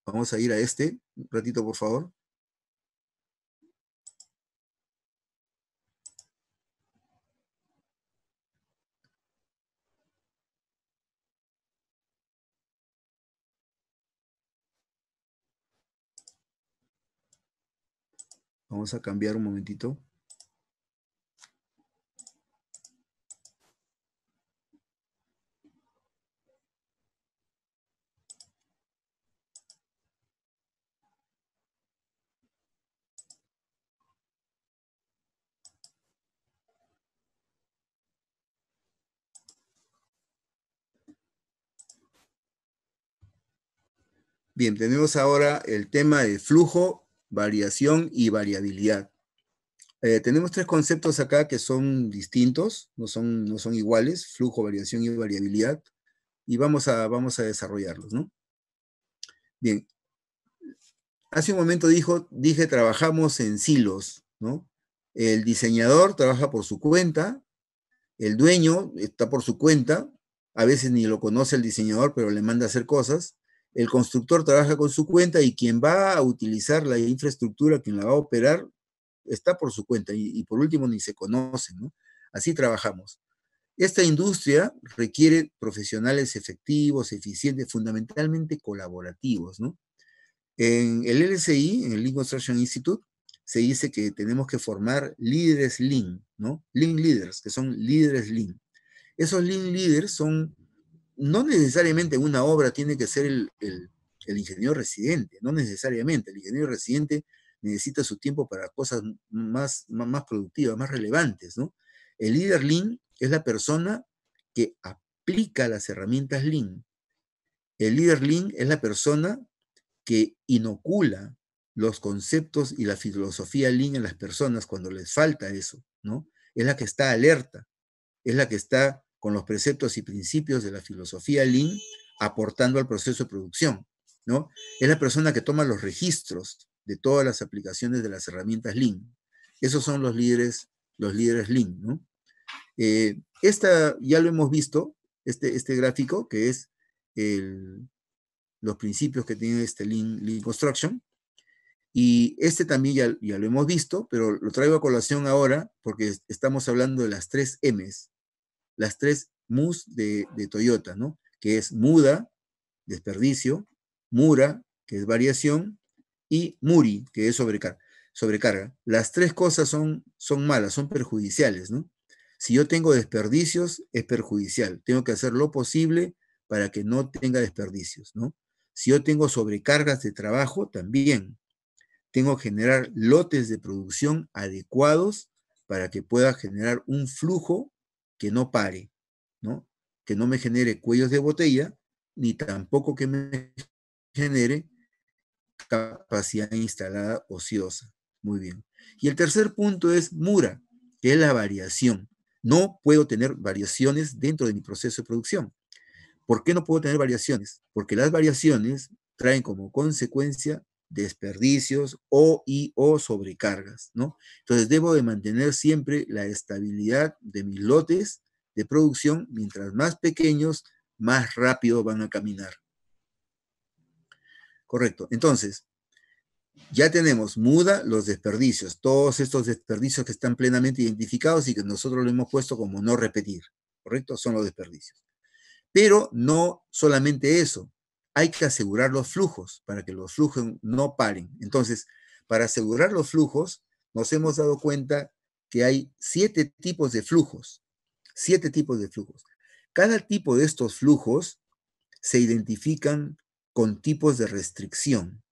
Vamos a ir a este. Un ratito, por favor. Vamos a cambiar un momentito. Bien, tenemos ahora el tema de flujo, variación y variabilidad. Eh, tenemos tres conceptos acá que son distintos, no son, no son iguales, flujo, variación y variabilidad, y vamos a, vamos a desarrollarlos, ¿no? Bien, hace un momento dijo, dije, trabajamos en silos, ¿no? El diseñador trabaja por su cuenta, el dueño está por su cuenta, a veces ni lo conoce el diseñador, pero le manda a hacer cosas, el constructor trabaja con su cuenta y quien va a utilizar la infraestructura, quien la va a operar, está por su cuenta y, por último ni se conoce. ¿no? Así trabajamos. Esta industria requiere profesionales efectivos, eficientes, fundamentalmente colaborativos, ¿no? En el LCI, en el Lean Construction Institute, se dice que tenemos que formar líderes Lean, ¿no? Lean Leaders, que son líderes Lean. Esos Lean Leaders son no necesariamente una obra tiene que ser el, ingeniero residente, no necesariamente. El ingeniero residente necesita su tiempo para cosas más, más, productivas, más relevantes, ¿no? El líder Lean es la persona que aplica las herramientas Lean. El líder Lean es la persona que inocula los conceptos y la filosofía Lean en las personas cuando les falta eso, ¿no? Es la que está alerta, es la que está con los preceptos y principios de la filosofía Lean, aportando al proceso de producción. ¿no? Es la persona que toma los registros de todas las aplicaciones de las herramientas Lean. Esos son los líderes, los líderes Lean. ¿no? Eh, esta, ya lo hemos visto, este, este gráfico, que es los principios que tiene este Lean, Construction. Y este también ya, ya, lo hemos visto, pero lo traigo a colación ahora porque estamos hablando de las tres M's las tres MUS de, Toyota, ¿no? Que es muda, desperdicio, mura, que es variación, y muri, que es sobrecarga. sobrecarga. Las tres cosas son, son malas, son perjudiciales, ¿no? Si yo tengo desperdicios, es perjudicial. Tengo que hacer lo posible para que no tenga desperdicios, ¿no? Si yo tengo sobrecargas de trabajo, también tengo que generar lotes de producción adecuados para que pueda generar un flujo que no pare, ¿no? Que no me genere cuellos de botella, ni tampoco que me genere capacidad instalada ociosa. Muy bien. Y el tercer punto es Mura, que es la variación. No puedo tener variaciones dentro de mi proceso de producción. ¿Por qué no puedo tener variaciones? Porque las variaciones traen como consecuencia desperdicios o y o sobrecargas, ¿no? Entonces debo de mantener siempre la estabilidad de mis lotes de producción, mientras más pequeños, más rápido van a caminar. Correcto. Entonces, ya tenemos muda los desperdicios, todos estos desperdicios que están plenamente identificados y que nosotros lo hemos puesto como no repetir, ¿correcto? Son los desperdicios. Pero no solamente eso, hay que asegurar los flujos para que los flujos no paren. Entonces, para asegurar los flujos, nos hemos dado cuenta que hay siete tipos de flujos, siete tipos de flujos. Cada tipo de estos flujos se identifican con tipos de restricción.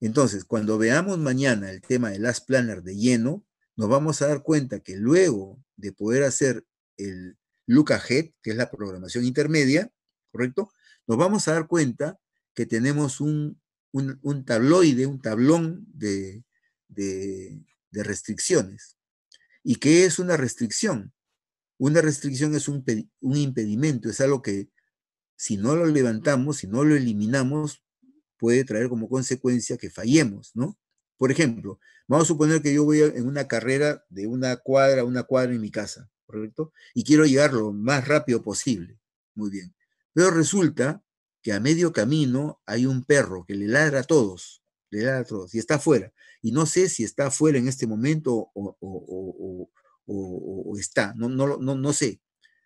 Entonces, cuando veamos mañana el tema del last planner de lleno, nos vamos a dar cuenta que luego de poder hacer el look ahead, que es la programación intermedia, ¿correcto? nos vamos a dar cuenta que tenemos un, tabloide, un tablón de, restricciones. ¿Y qué es una restricción? Una restricción es un, un, impedimento, es algo que si no lo levantamos, si no lo eliminamos, puede traer como consecuencia que fallemos, ¿no? Por ejemplo, vamos a suponer que yo voy en una carrera de una cuadra a una cuadra en mi casa, ¿correcto? Y quiero llegar lo más rápido posible. Muy bien. Pero resulta que a medio camino hay un perro que le ladra a todos, le ladra a todos, y está afuera. Y no sé si está afuera en este momento o, está, no, no, no, no sé.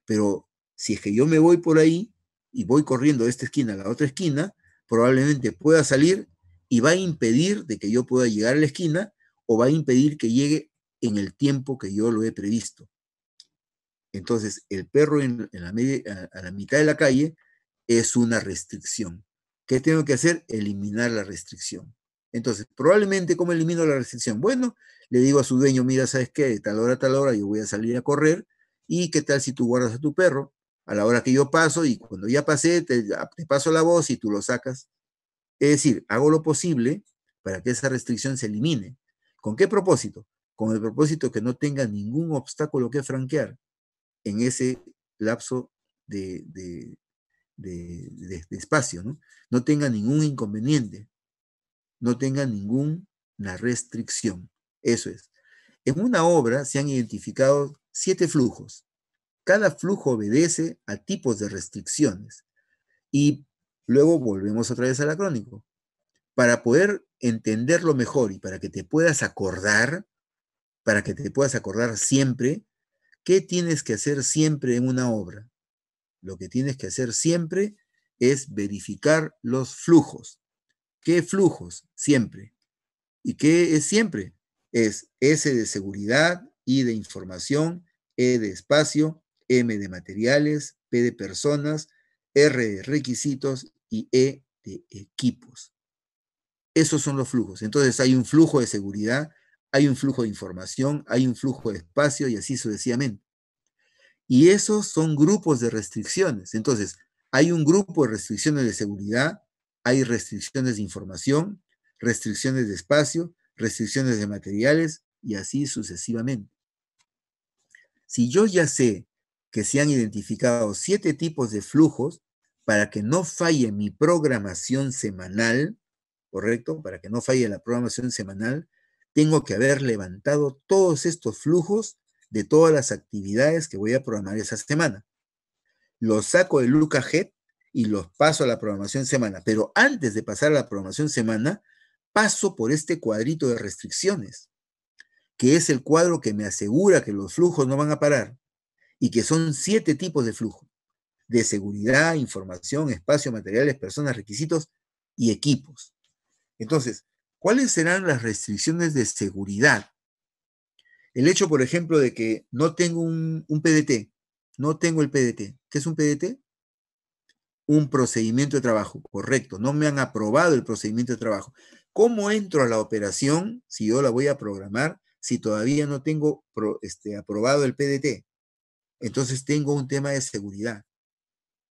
Pero si es que yo me voy por ahí y voy corriendo de esta esquina a la otra esquina, probablemente pueda salir y va a impedir de que yo pueda llegar a la esquina o va a impedir que llegue en el tiempo que yo lo he previsto. Entonces, el perro en, a, la mitad de la calle es una restricción. ¿Qué tengo que hacer? Eliminar la restricción. Entonces, probablemente, ¿cómo elimino la restricción? Bueno, le digo a su dueño, mira, ¿sabes qué? De tal hora a tal hora yo voy a salir a correr. ¿Y qué tal si tú guardas a tu perro? A la hora que yo paso y cuando ya pasé, te, te paso la voz y tú lo sacas. Es decir, hago lo posible para que esa restricción se elimine. ¿Con qué propósito? Con el propósito de que no tenga ningún obstáculo que franquear en ese lapso de, de, espacio, ¿no? No tenga ningún inconveniente, no tenga ninguna restricción. Eso es. En una obra se han identificado siete flujos. Cada flujo obedece a tipos de restricciones. Y luego volvemos otra vez al acrónico. Para poder entenderlo mejor y para que te puedas acordar, para que te puedas acordar siempre, ¿Qué tienes que hacer siempre en una obra? Lo que tienes que hacer siempre es verificar los flujos. ¿Qué flujos? Siempre. ¿Y qué es siempre? Es S de seguridad, I de información, E de espacio, M de materiales, P de personas, R de requisitos y E de equipos. Esos son los flujos. Entonces hay un flujo de seguridad hay un flujo de información, hay un flujo de espacio y así sucesivamente. Y esos son grupos de restricciones. Entonces, hay un grupo de restricciones de seguridad, hay restricciones de información, restricciones de espacio, restricciones de materiales y así sucesivamente. Si yo ya sé que se han identificado siete tipos de flujos para que no falle mi programación semanal, ¿correcto? Para que no falle la programación semanal, tengo que haber levantado todos estos flujos de todas las actividades que voy a programar esa semana. Los saco de LucaGet y los paso a la programación semana. Pero antes de pasar a la programación semana, paso por este cuadrito de restricciones, que es el cuadro que me asegura que los flujos no van a parar y que son siete tipos de flujo, de seguridad, información, espacio, materiales, personas, requisitos y equipos. Entonces, ¿Cuáles serán las restricciones de seguridad? El hecho, por ejemplo, de que no tengo un, PDT, no tengo el PDT. ¿Qué es un PDT? Un procedimiento de trabajo, correcto. No me han aprobado el procedimiento de trabajo. ¿Cómo entro a la operación si yo la voy a programar si todavía no tengo este, aprobado el PDT? Entonces tengo un tema de seguridad.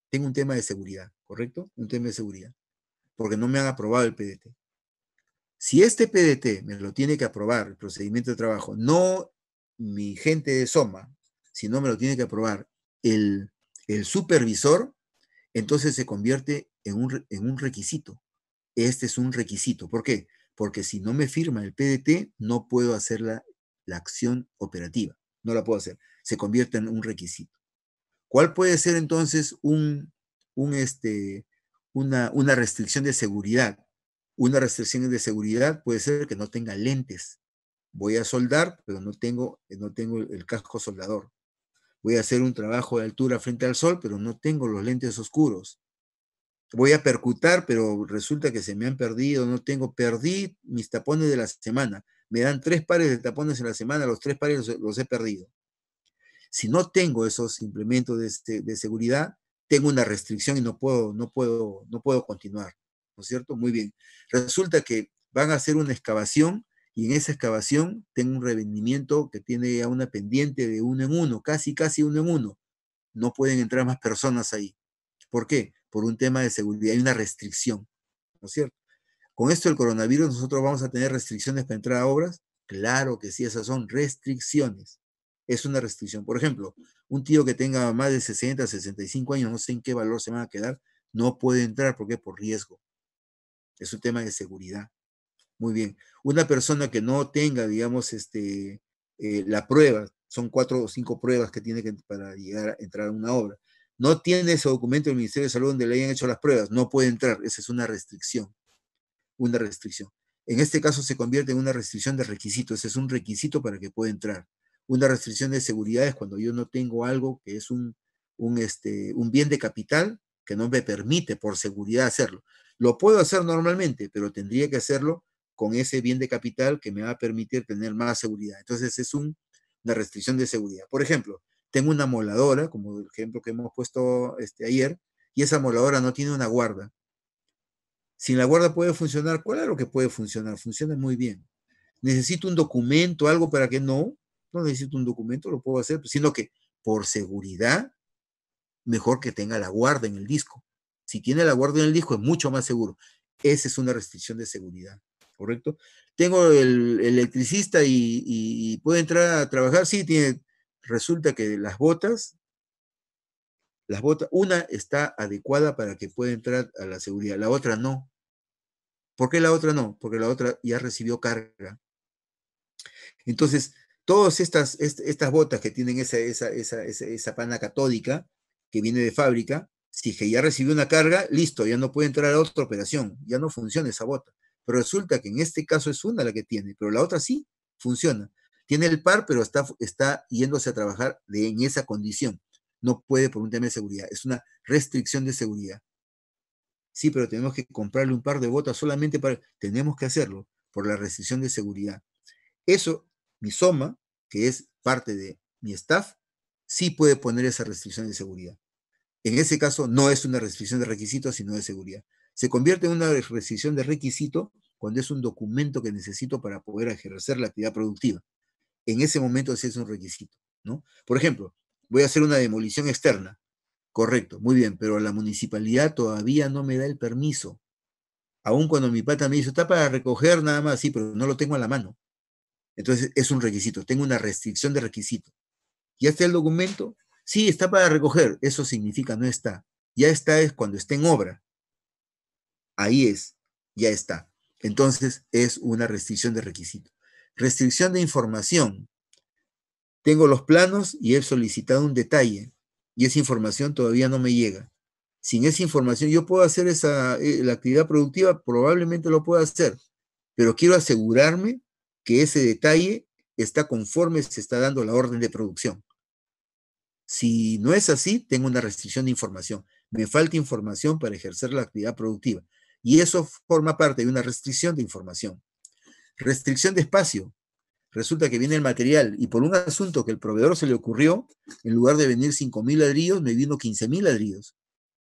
Tengo un tema de seguridad, ¿correcto? Un tema de seguridad. Porque no me han aprobado el PDT. Si este PDT me lo tiene que aprobar, el procedimiento de trabajo, no mi gente de Soma, sino me lo tiene que aprobar el, el supervisor, entonces se convierte en un, en un requisito. Este es un requisito. ¿Por qué? Porque si no me firma el PDT, no puedo hacer la, la acción operativa. No la puedo hacer. Se convierte en un requisito. ¿Cuál puede ser entonces un, un este, una, una restricción de seguridad una restricción de seguridad puede ser que no tenga lentes. Voy a soldar, pero no tengo, no tengo el casco soldador. Voy a hacer un trabajo de altura frente al sol, pero no tengo los lentes oscuros. Voy a percutar, pero resulta que se me han perdido, no tengo, perdí mis tapones de la semana. Me dan tres pares de tapones en la semana, los tres pares los, he perdido. Si no tengo esos implementos de, este, de seguridad, tengo una restricción y no puedo, no puedo, no puedo continuar. ¿no es cierto? Muy bien. Resulta que van a hacer una excavación y en esa excavación tengo un revendimiento que tiene a una pendiente de uno en uno, casi, casi uno en uno. No pueden entrar más personas ahí. ¿Por qué? Por un tema de seguridad, hay una restricción, ¿no es cierto? Con esto del coronavirus, ¿nosotros vamos a tener restricciones para entrar a obras? Claro que sí, esas son restricciones. Es una restricción. Por ejemplo, un tío que tenga más de 60, 65 años, no sé en qué valor se van a quedar, no puede entrar. porque Por riesgo. Es un tema de seguridad. Muy bien. Una persona que no tenga, digamos, este, eh, la prueba, son cuatro o cinco pruebas que tiene que, para llegar a entrar a una obra. No tiene ese documento del Ministerio de Salud donde le hayan hecho las pruebas, no puede entrar. Esa es una restricción. Una restricción. En este caso se convierte en una restricción de requisitos. es un requisito para que pueda entrar. Una restricción de seguridad es cuando yo no tengo algo que es un, un, este, un bien de capital que no me permite por seguridad hacerlo. Lo puedo hacer normalmente, pero tendría que hacerlo con ese bien de capital que me va a permitir tener más seguridad. Entonces es una restricción de seguridad. Por ejemplo, tengo una moladora, como el ejemplo que hemos puesto este, ayer, y esa moladora no tiene una guarda. Si la guarda puede funcionar, ¿cuál es lo que puede funcionar, funciona muy bien. Necesito un documento, algo para que no, no necesito un documento, lo puedo hacer, sino que por seguridad, mejor que tenga la guarda en el disco. Si tiene la guardia en el disco, es mucho más seguro. Esa es una restricción de seguridad, ¿correcto? Tengo el, electricista y, puede entrar a trabajar. Sí, tiene, resulta que las botas, las botas, una está adecuada para que pueda entrar a la seguridad, la otra no. ¿Por qué la otra no? Porque la otra ya recibió carga. Entonces, todas estas, estas botas que tienen esa, esa, esa, esa, pana catódica que viene de fábrica, si ya recibió una carga, listo, ya no puede entrar a otra operación, ya no funciona esa bota. Pero resulta que en este caso es una la que tiene, pero la otra sí funciona. Tiene el par, pero está, está yéndose a trabajar en esa condición. No puede por un tema de seguridad. Es una restricción de seguridad. Sí, pero tenemos que comprarle un par de botas solamente para... Tenemos que hacerlo por la restricción de seguridad. Eso, mi soma, que es parte de mi staff, sí puede poner esa restricción de seguridad. En ese caso, no es una restricción de requisitos, sino de seguridad. Se convierte en una restricción de requisito cuando es un documento que necesito para poder ejercer la actividad productiva. En ese momento sí es un requisito, ¿no? Por ejemplo, voy a hacer una demolición externa. Correcto, muy bien, pero la municipalidad todavía no me da el permiso. Aún cuando mi pata me dice, está para recoger nada más, sí, pero no lo tengo a la mano. Entonces es un requisito, tengo una restricción de requisito. Ya está el documento, Sí, está para recoger. Eso significa no está. Ya está es cuando está en obra. Ahí es, ya está. Entonces es una restricción de requisito. Restricción de información. Tengo los planos y he solicitado un detalle y esa información todavía no me llega. Sin esa información yo puedo hacer esa, eh, la actividad productiva, probablemente lo pueda hacer, pero quiero asegurarme que ese detalle está conforme se está dando la orden de producción. Si no es así, tengo una restricción de información. Me falta información para ejercer la actividad productiva. Y eso forma parte de una restricción de información. Restricción de espacio. Resulta que viene el material y por un asunto que el proveedor se le ocurrió, en lugar de venir 5.000 ladrillos, me vino 15.000 ladrillos.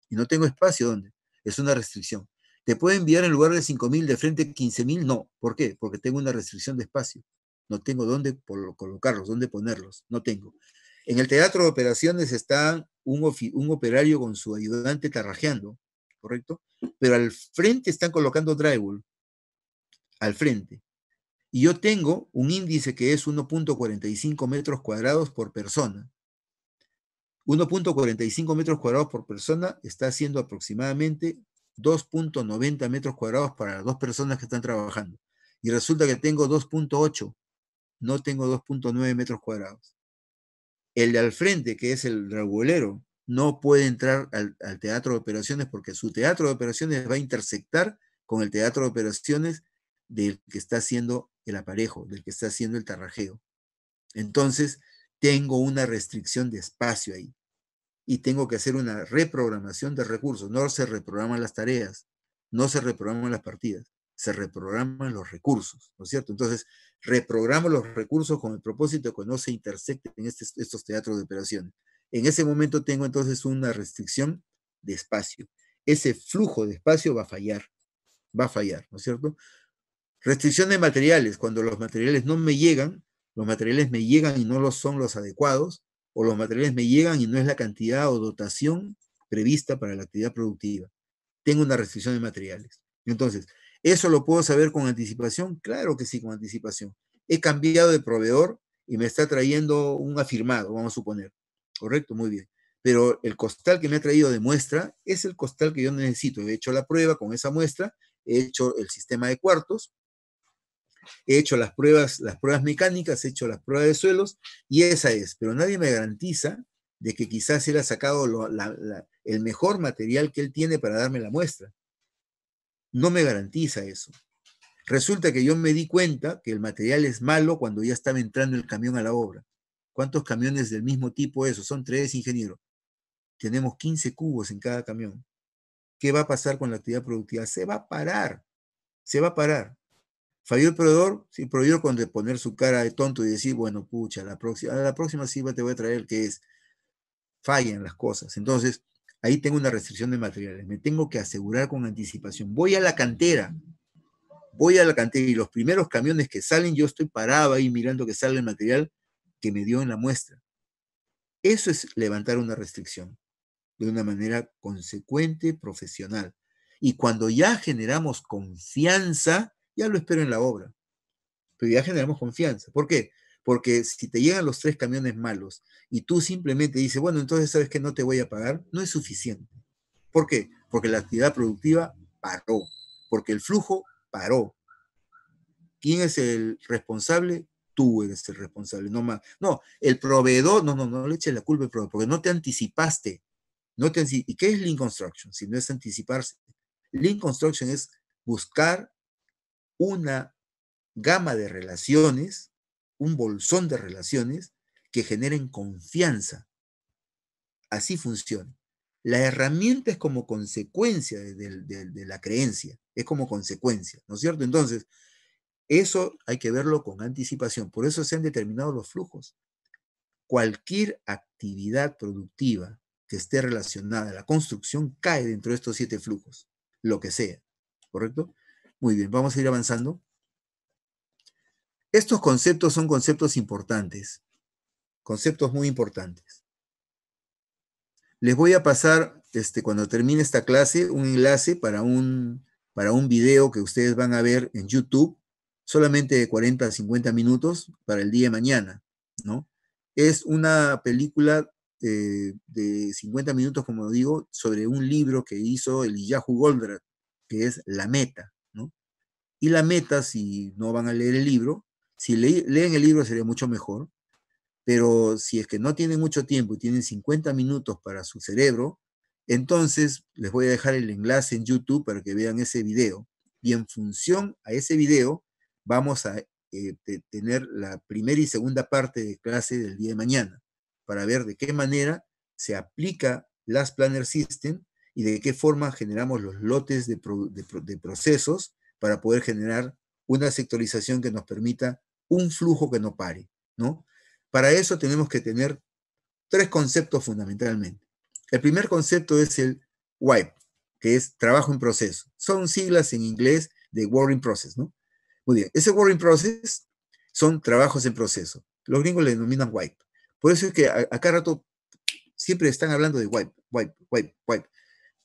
Y no tengo espacio donde. Es una restricción. ¿Te puede enviar en lugar de 5.000 de frente 15.000? No. ¿Por qué? Porque tengo una restricción de espacio. No tengo dónde colocarlos, dónde ponerlos. No tengo. En el teatro de operaciones está un, operario con su ayudante tarrajeando, ¿correcto? Pero al frente están colocando drywall, al frente. Y yo tengo un índice que es 1.45 metros cuadrados por persona. 1.45 metros cuadrados por persona está haciendo aproximadamente 2.90 metros cuadrados para las dos personas que están trabajando. Y resulta que tengo 2.8, no tengo 2.9 metros cuadrados. El de al frente, que es el dragulero, no puede entrar al, al teatro de operaciones porque su teatro de operaciones va a intersectar con el teatro de operaciones del que está haciendo el aparejo, del que está haciendo el tarrajeo. Entonces, tengo una restricción de espacio ahí y tengo que hacer una reprogramación de recursos. No se reprograman las tareas, no se reprograman las partidas, se reprograman los recursos, ¿no es cierto? Entonces, reprogramo los recursos con el propósito de que no se intersecten en este, estos teatros de operación. En ese momento tengo entonces una restricción de espacio. Ese flujo de espacio va a fallar, va a fallar, ¿no es cierto? Restricción de materiales, cuando los materiales no me llegan, los materiales me llegan y no los son los adecuados, o los materiales me llegan y no es la cantidad o dotación prevista para la actividad productiva. Tengo una restricción de materiales. Entonces, ¿Eso lo puedo saber con anticipación? Claro que sí, con anticipación. He cambiado de proveedor y me está trayendo un afirmado, vamos a suponer. Correcto, muy bien. Pero el costal que me ha traído de muestra es el costal que yo necesito. He hecho la prueba con esa muestra, he hecho el sistema de cuartos, he hecho las pruebas, las pruebas mecánicas, he hecho las pruebas de suelos y esa es. Pero nadie me garantiza de que quizás él ha sacado el mejor material que él tiene para darme la muestra no me garantiza eso. Resulta que yo me di cuenta que el material es malo cuando ya estaba entrando el camión a la obra. ¿Cuántos camiones del mismo tipo esos? Son tres, ingenieros. Tenemos 15 cubos en cada camión. ¿Qué va a pasar con la actividad productiva? Se va a parar. Se va a parar. Falló el proveedor, sí, el proveedor con poner su cara de tonto y decir, bueno, pucha, la próxima, a la próxima sí te voy a traer que es. Fallan las cosas. Entonces, ahí tengo una restricción de materiales, me tengo que asegurar con anticipación. Voy a la cantera, voy a la cantera y los primeros camiones que salen, yo estoy parado ahí mirando que sale el material que me dio en la muestra. Eso es levantar una restricción de una manera consecuente, profesional. Y cuando ya generamos confianza, ya lo espero en la obra, pero ya generamos confianza. ¿Por qué? Porque si te llegan los tres camiones malos y tú simplemente dices, bueno, entonces sabes que no te voy a pagar, no es suficiente. ¿Por qué? Porque la actividad productiva paró, porque el flujo paró. ¿Quién es el responsable? Tú eres el responsable, no más. No, el proveedor, no, no, no le eches la culpa al proveedor, porque no te anticipaste. No te ¿Y qué es Lean Construction? Si no es anticiparse. Lean Construction es buscar una gama de relaciones un bolsón de relaciones que generen confianza. Así funciona. La herramienta es como consecuencia de, la creencia, es como consecuencia, ¿no es cierto? Entonces, eso hay que verlo con anticipación, por eso se han determinado los flujos. Cualquier actividad productiva que esté relacionada a la construcción cae dentro de estos siete flujos, lo que sea, ¿correcto? Muy bien, vamos a ir avanzando. Estos conceptos son conceptos importantes, conceptos muy importantes. Les voy a pasar, este, cuando termine esta clase, un enlace para un, para un video que ustedes van a ver en YouTube, solamente de 40 a 50 minutos para el día de mañana, ¿no? Es una película eh, de 50 minutos, como digo, sobre un libro que hizo el Yahoo Goldratt, que es La Meta, Y La Meta, si no van a leer el libro, si leen el libro sería mucho mejor, pero si es que no tienen mucho tiempo y tienen 50 minutos para su cerebro, entonces les voy a dejar el enlace en YouTube para que vean ese video. Y en función a ese video vamos a eh, tener la primera y segunda parte de clase del día de mañana para ver de qué manera se aplica las Planner System y de qué forma generamos los lotes de procesos para poder generar una sectorización que nos permita un flujo que no pare, ¿no? Para eso tenemos que tener tres conceptos fundamentalmente. El primer concepto es el WIPE, que es trabajo en proceso. Son siglas en inglés de in Process, ¿no? Muy bien, ese in Process son trabajos en proceso. Los gringos le denominan WIPE. Por eso es que acá rato siempre están hablando de WIPE, WIPE, WIPE, WIPE.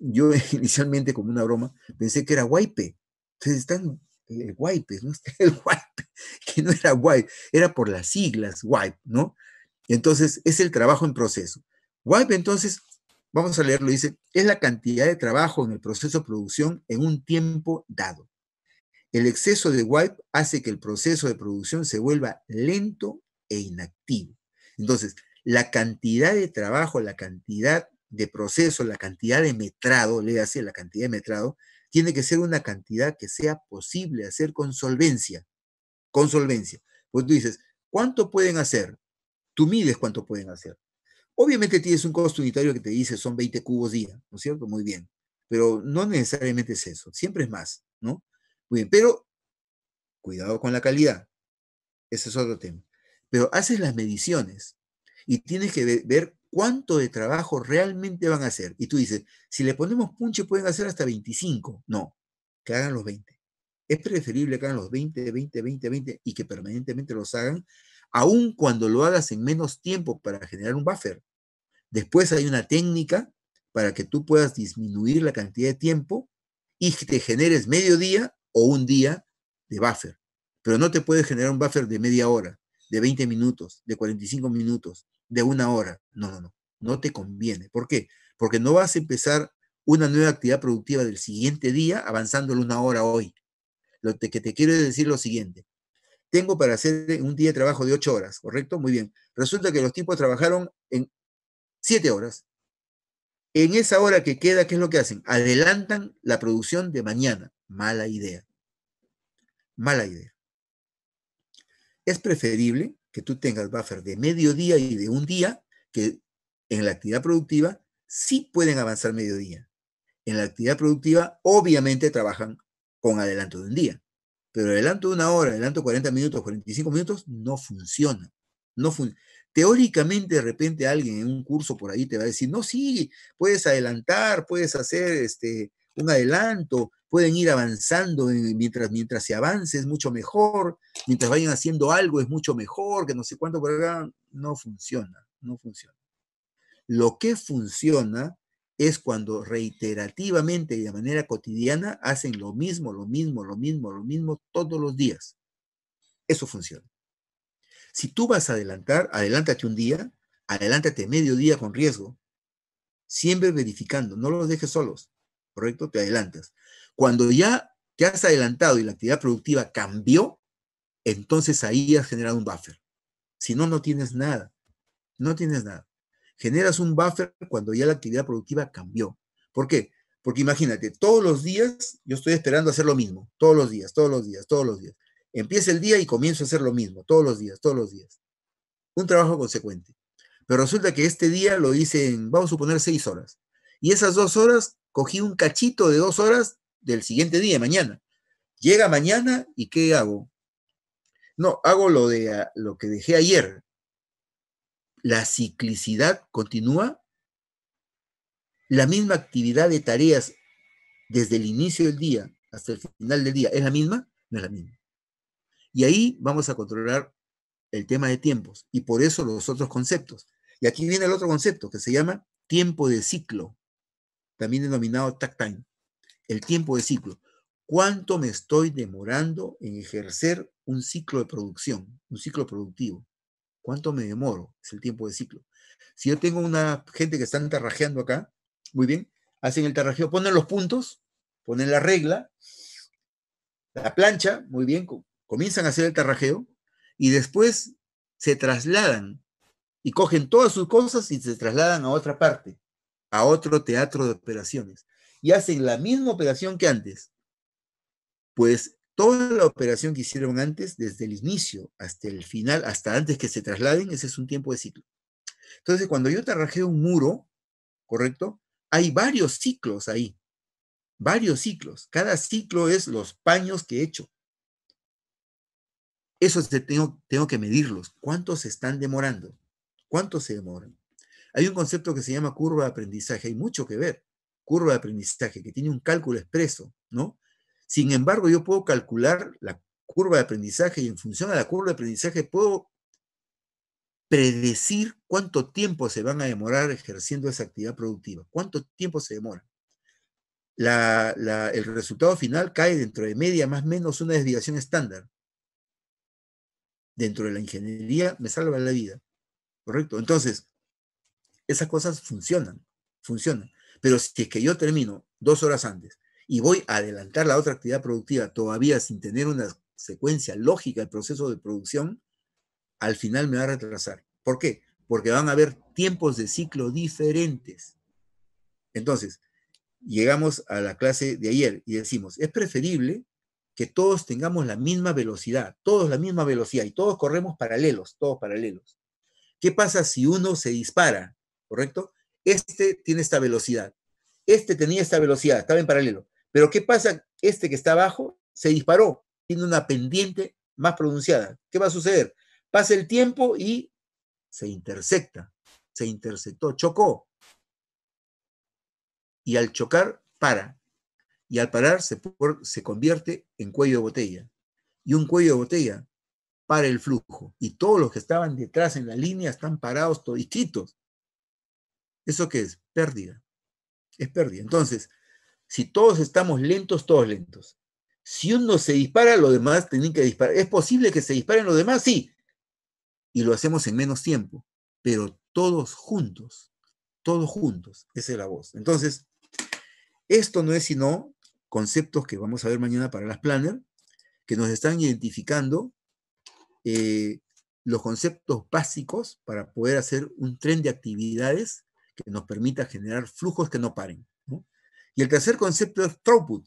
Yo inicialmente, como una broma, pensé que era WIPE. Entonces están eh, el WIPE, ¿no? El WIPE. que no era WIPE, era por las siglas WIPE, ¿no? Entonces, es el trabajo en proceso. WIPE, entonces, vamos a leerlo, dice, es la cantidad de trabajo en el proceso de producción en un tiempo dado. El exceso de WIPE hace que el proceso de producción se vuelva lento e inactivo. Entonces, la cantidad de trabajo, la cantidad de proceso, la cantidad de metrado, le hace la cantidad de metrado, tiene que ser una cantidad que sea posible hacer con solvencia con solvencia. Pues tú dices, ¿cuánto pueden hacer? Tú mides cuánto pueden hacer. Obviamente tienes un costo unitario que te dice son 20 cubos día, ¿no es cierto? Muy bien. Pero no necesariamente es eso, siempre es más, ¿no? Muy bien, pero cuidado con la calidad. Ese es otro tema. Pero haces las mediciones y tienes que ver cuánto de trabajo realmente van a hacer. Y tú dices, si le ponemos punche pueden hacer hasta 25. No, que hagan los 20. Es preferible que hagan los 20, 20, 20, 20 y que permanentemente los hagan, aun cuando lo hagas en menos tiempo para generar un buffer. Después hay una técnica para que tú puedas disminuir la cantidad de tiempo y te generes medio día o un día de buffer. Pero no te puedes generar un buffer de media hora, de 20 minutos, de 45 minutos, de una hora. No, no, no. No te conviene. ¿Por qué? Porque no vas a empezar una nueva actividad productiva del siguiente día avanzándolo una hora hoy. Lo que te quiero decir lo siguiente. Tengo para hacer un día de trabajo de ocho horas, ¿correcto? Muy bien. Resulta que los tipos trabajaron en siete horas. En esa hora que queda, ¿qué es lo que hacen? Adelantan la producción de mañana. Mala idea. Mala idea. Es preferible que tú tengas buffer de mediodía y de un día, que en la actividad productiva sí pueden avanzar mediodía. En la actividad productiva obviamente trabajan con adelanto de un día. Pero adelanto de una hora, adelanto 40 minutos, 45 minutos, no funciona. No Teóricamente, de repente, alguien en un curso por ahí te va a decir, no, sí, puedes adelantar, puedes hacer este, un adelanto, pueden ir avanzando mientras, mientras se avance, es mucho mejor, mientras vayan haciendo algo es mucho mejor, que no sé cuánto por acá, no funciona, no funciona. Lo que funciona es cuando reiterativamente y de manera cotidiana hacen lo mismo, lo mismo, lo mismo, lo mismo todos los días. Eso funciona. Si tú vas a adelantar, adelántate un día, adelántate medio día con riesgo, siempre verificando, no los dejes solos, ¿correcto? Te adelantas. Cuando ya te has adelantado y la actividad productiva cambió, entonces ahí has generado un buffer. Si no, no tienes nada. No tienes nada generas un buffer cuando ya la actividad productiva cambió. ¿Por qué? Porque imagínate, todos los días yo estoy esperando hacer lo mismo, todos los días, todos los días, todos los días. Empieza el día y comienzo a hacer lo mismo, todos los días, todos los días. Un trabajo consecuente. Pero resulta que este día lo hice en, vamos a suponer, seis horas. Y esas dos horas, cogí un cachito de dos horas del siguiente día, mañana. Llega mañana y ¿qué hago? No, hago lo, de, lo que dejé ayer la ciclicidad continúa, la misma actividad de tareas desde el inicio del día hasta el final del día es la misma, no es la misma. Y ahí vamos a controlar el tema de tiempos y por eso los otros conceptos. Y aquí viene el otro concepto que se llama tiempo de ciclo, también denominado tag time, el tiempo de ciclo. ¿Cuánto me estoy demorando en ejercer un ciclo de producción, un ciclo productivo? ¿Cuánto me demoro? Es el tiempo de ciclo. Si yo tengo una gente que están tarrajeando acá, muy bien, hacen el tarrajeo, ponen los puntos, ponen la regla, la plancha, muy bien, comienzan a hacer el tarrajeo y después se trasladan y cogen todas sus cosas y se trasladan a otra parte, a otro teatro de operaciones y hacen la misma operación que antes. Pues toda la operación que hicieron antes, desde el inicio hasta el final, hasta antes que se trasladen, ese es un tiempo de ciclo. Entonces, cuando yo tarrajeo un muro, ¿correcto? Hay varios ciclos ahí, varios ciclos. Cada ciclo es los paños que he hecho. Eso tengo, tengo que medirlos. ¿Cuántos se están demorando? ¿Cuántos se demoran? Hay un concepto que se llama curva de aprendizaje, hay mucho que ver. Curva de aprendizaje, que tiene un cálculo expreso, ¿no? Sin embargo, yo puedo calcular la curva de aprendizaje y en función a la curva de aprendizaje puedo predecir cuánto tiempo se van a demorar ejerciendo esa actividad productiva, cuánto tiempo se demora. el resultado final cae dentro de media más o menos una desviación estándar. Dentro de la ingeniería me salva la vida. ¿Correcto? Entonces, esas cosas funcionan, funcionan. Pero si es que yo termino dos horas antes y voy a adelantar la otra actividad productiva todavía sin tener una secuencia lógica del proceso de producción, al final me va a retrasar. ¿Por qué? Porque van a haber tiempos de ciclo diferentes. Entonces, llegamos a la clase de ayer y decimos, es preferible que todos tengamos la misma velocidad, todos la misma velocidad y todos corremos paralelos, todos paralelos. ¿Qué pasa si uno se dispara? ¿Correcto? Este tiene esta velocidad, este tenía esta velocidad, estaba en paralelo. Pero ¿qué pasa? Este que está abajo se disparó, tiene una pendiente más pronunciada. ¿Qué va a suceder? Pasa el tiempo y se intersecta, se intersectó, chocó. Y al chocar, para. Y al parar, se, se convierte en cuello de botella. Y un cuello de botella para el flujo. Y todos los que estaban detrás en la línea están parados toditos. ¿Eso qué es? Pérdida. Es pérdida. Entonces, si todos estamos lentos, todos lentos. Si uno se dispara, los demás tienen que disparar. ¿Es posible que se disparen los demás? Sí. Y lo hacemos en menos tiempo, pero todos juntos, todos juntos. Esa es la voz. Entonces, esto no es sino conceptos que vamos a ver mañana para las planner, que nos están identificando eh, los conceptos básicos para poder hacer un tren de actividades que nos permita generar flujos que no paren. Y el tercer concepto es throughput.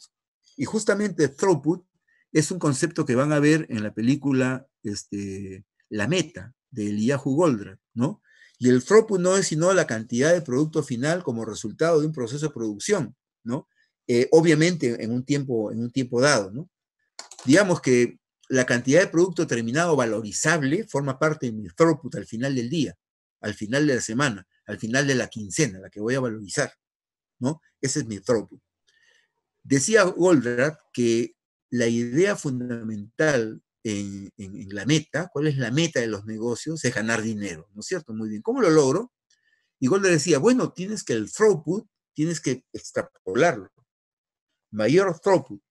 Y justamente throughput es un concepto que van a ver en la película este, La Meta de Eliyahu Goldratt, ¿no? Y el throughput no es sino la cantidad de producto final como resultado de un proceso de producción, ¿no? Eh, obviamente en un, tiempo, en un tiempo dado, ¿no? Digamos que la cantidad de producto terminado valorizable forma parte de mi throughput al final del día, al final de la semana, al final de la quincena, la que voy a valorizar, ¿no? Ese es mi throughput. Decía Goldratt que la idea fundamental en, la meta, cuál es la meta de los negocios, es ganar dinero, ¿no es cierto? Muy bien, ¿cómo lo logro? Y Goldratt decía, bueno, tienes que el throughput, tienes que extrapolarlo. Mayor throughput.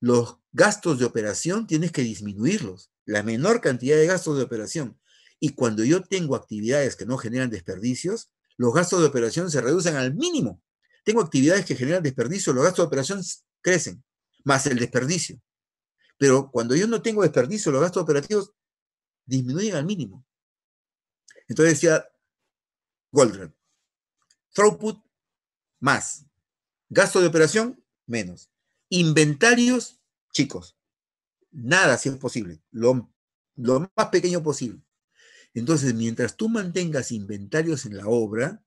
Los gastos de operación tienes que disminuirlos, la menor cantidad de gastos de operación. Y cuando yo tengo actividades que no generan desperdicios, los gastos de operación se reducen al mínimo tengo actividades que generan desperdicio, los gastos de operación crecen, más el desperdicio. Pero cuando yo no tengo desperdicio, los gastos operativos disminuyen al mínimo. Entonces decía Goldren: throughput más, gasto de operación menos, inventarios chicos, nada si es posible, lo, lo más pequeño posible. Entonces, mientras tú mantengas inventarios en la obra,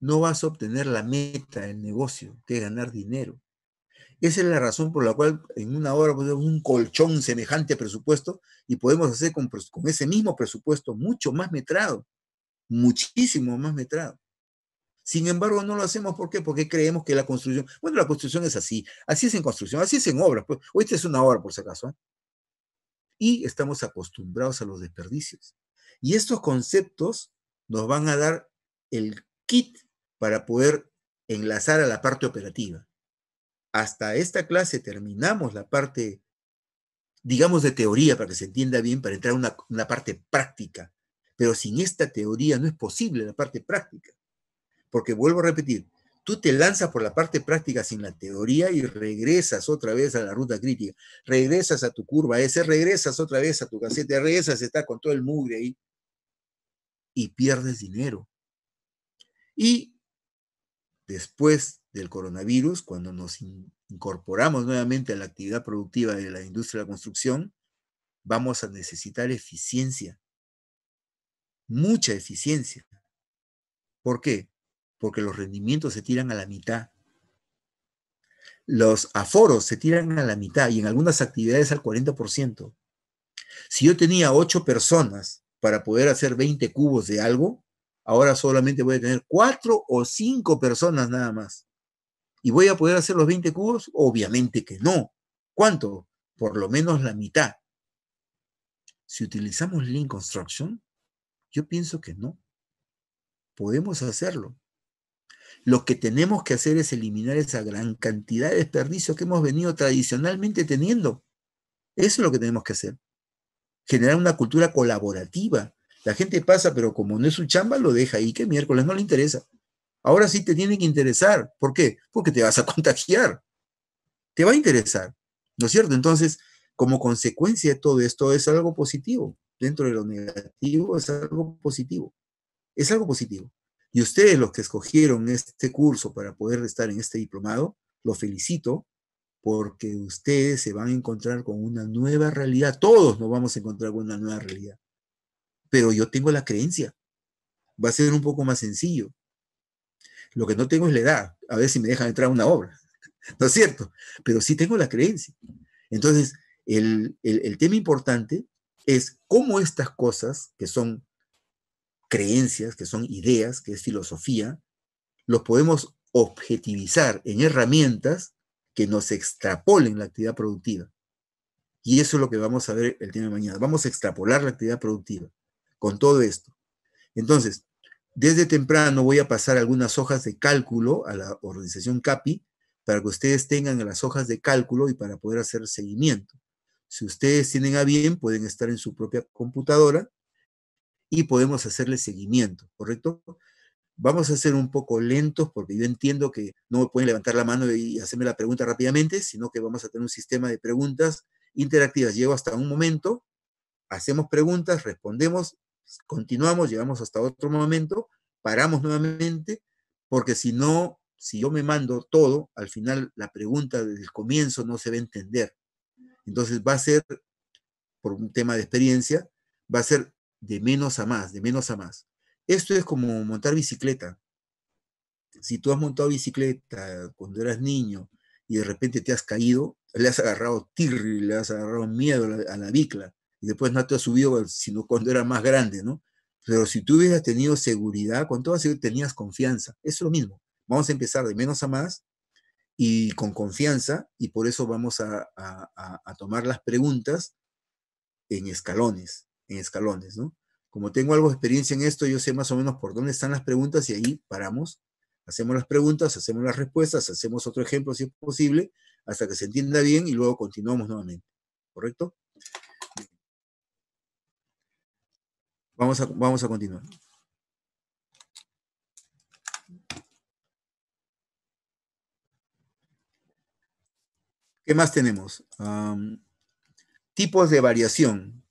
no vas a obtener la meta del negocio, que es ganar dinero. Esa es la razón por la cual en una hora podemos un colchón semejante presupuesto y podemos hacer con, ese mismo presupuesto mucho más metrado, muchísimo más metrado. Sin embargo, no lo hacemos. ¿Por qué? Porque creemos que la construcción, bueno, la construcción es así, así es en construcción, así es en obras. Pues, o esta es una obra, por si acaso. ¿eh? Y estamos acostumbrados a los desperdicios. Y estos conceptos nos van a dar el kit para poder enlazar a la parte operativa. Hasta esta clase terminamos la parte, digamos, de teoría para que se entienda bien, para entrar a una, parte práctica. Pero sin esta teoría no es posible la parte práctica. Porque vuelvo a repetir, tú te lanzas por la parte práctica sin la teoría y regresas otra vez a la ruta crítica, regresas a tu curva S, regresas otra vez a tu casete, regresas, estás con todo el mugre ahí y pierdes dinero. Y después del coronavirus, cuando nos incorporamos nuevamente a la actividad productiva de la industria de la construcción, vamos a necesitar eficiencia, mucha eficiencia. ¿Por qué? Porque los rendimientos se tiran a la mitad los aforos se tiran a la mitad y en algunas actividades al 40%. Si yo tenía ocho personas para poder hacer 20 cubos de algo, Ahora solamente voy a tener cuatro o cinco personas nada más. ¿Y voy a poder hacer los 20 cubos? Obviamente que no. ¿Cuánto? Por lo menos la mitad. Si utilizamos Lean Construction, yo pienso que no. Podemos hacerlo. Lo que tenemos que hacer es eliminar esa gran cantidad de desperdicios que hemos venido tradicionalmente teniendo. Eso es lo que tenemos que hacer. Generar una cultura colaborativa, la gente pasa, pero como no es su chamba, lo deja ahí, que miércoles no le interesa. Ahora sí te tiene que interesar. ¿Por qué? Porque te vas a contagiar. Te va a interesar. ¿No es cierto? Entonces, como consecuencia de todo esto, es algo positivo. Dentro de lo negativo, es algo positivo. Es algo positivo. Y ustedes, los que escogieron este curso para poder estar en este diplomado, lo felicito porque ustedes se van a encontrar con una nueva realidad. Todos nos vamos a encontrar con una nueva realidad pero yo tengo la creencia. Va a ser un poco más sencillo. Lo que no tengo es la edad. A ver si me dejan entrar a una obra. ¿No es cierto? Pero sí tengo la creencia. Entonces, el, el tema importante es cómo estas cosas, que son creencias, que son ideas, que es filosofía, los podemos objetivizar en herramientas que nos extrapolen la actividad productiva. Y eso es lo que vamos a ver el tema de mañana. Vamos a extrapolar la actividad productiva con todo esto. Entonces, desde temprano voy a pasar algunas hojas de cálculo a la organización CAPI para que ustedes tengan las hojas de cálculo y para poder hacer seguimiento. Si ustedes tienen a bien, pueden estar en su propia computadora y podemos hacerle seguimiento, ¿correcto? Vamos a ser un poco lentos porque yo entiendo que no me pueden levantar la mano y hacerme la pregunta rápidamente, sino que vamos a tener un sistema de preguntas interactivas. Llego hasta un momento, hacemos preguntas, respondemos continuamos, llegamos hasta otro momento, paramos nuevamente, porque si no, si yo me mando todo, al final la pregunta desde el comienzo no se va a entender. Entonces va a ser, por un tema de experiencia, va a ser de menos a más, de menos a más. Esto es como montar bicicleta. Si tú has montado bicicleta cuando eras niño y de repente te has caído, le has agarrado tirri, le has agarrado miedo a la bicla, y después no te ha subido sino cuando era más grande, ¿no? Pero si tú hubieras tenido seguridad, con toda seguridad tenías confianza. Es lo mismo. Vamos a empezar de menos a más y con confianza, y por eso vamos a, a tomar las preguntas en escalones, en escalones, ¿no? Como tengo algo de experiencia en esto, yo sé más o menos por dónde están las preguntas y ahí paramos, hacemos las preguntas, hacemos las respuestas, hacemos otro ejemplo si es posible, hasta que se entienda bien y luego continuamos nuevamente. ¿Correcto? Vamos a, continuar. ¿Qué más tenemos? tipos de variación.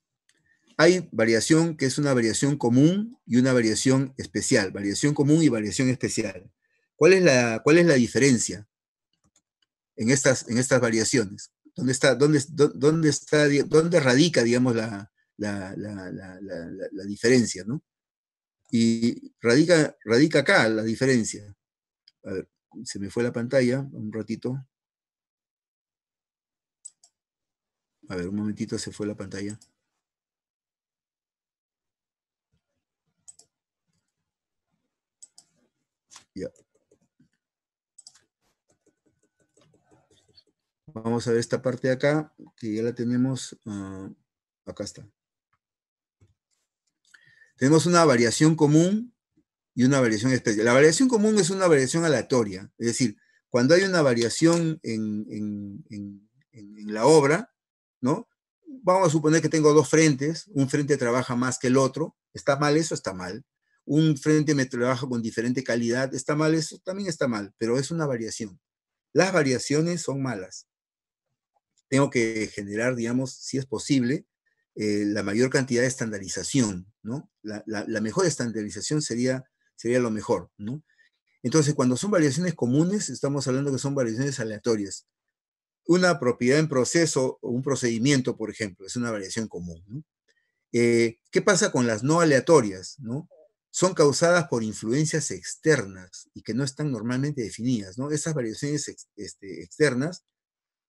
Hay variación que es una variación común y una variación especial. Variación común y variación especial. ¿Cuál es la, cuál es la diferencia en estas, en estas variaciones? ¿Dónde, está, dónde, dónde, está, dónde radica, digamos, la, la, la, la, diferencia, ¿no? Y radica, radica acá la diferencia. A ver, se me fue la pantalla un ratito. A ver, un momentito se fue la pantalla. Ya. Vamos a ver esta parte de acá, que ya la tenemos. Ah, acá está. Tenemos una variación común y una variación especial. La variación común es una variación aleatoria, es decir, cuando hay una variación en, en, en, la obra, ¿no? Vamos a suponer que tengo dos frentes, un frente trabaja más que el otro, ¿está mal eso? Está mal. Un frente me trabaja con diferente calidad, ¿está mal eso? También está mal, pero es una variación. Las variaciones son malas. Tengo que generar, digamos, si es posible, eh, la mayor cantidad de estandarización, ¿no? La, mejor estandarización sería, sería lo mejor, ¿no? Entonces, cuando son variaciones comunes, estamos hablando que son variaciones aleatorias. Una propiedad en proceso o un procedimiento, por ejemplo, es una variación común. ¿no? Eh, ¿Qué pasa con las no aleatorias? ¿no? Son causadas por influencias externas y que no están normalmente definidas. ¿no? Esas variaciones este, externas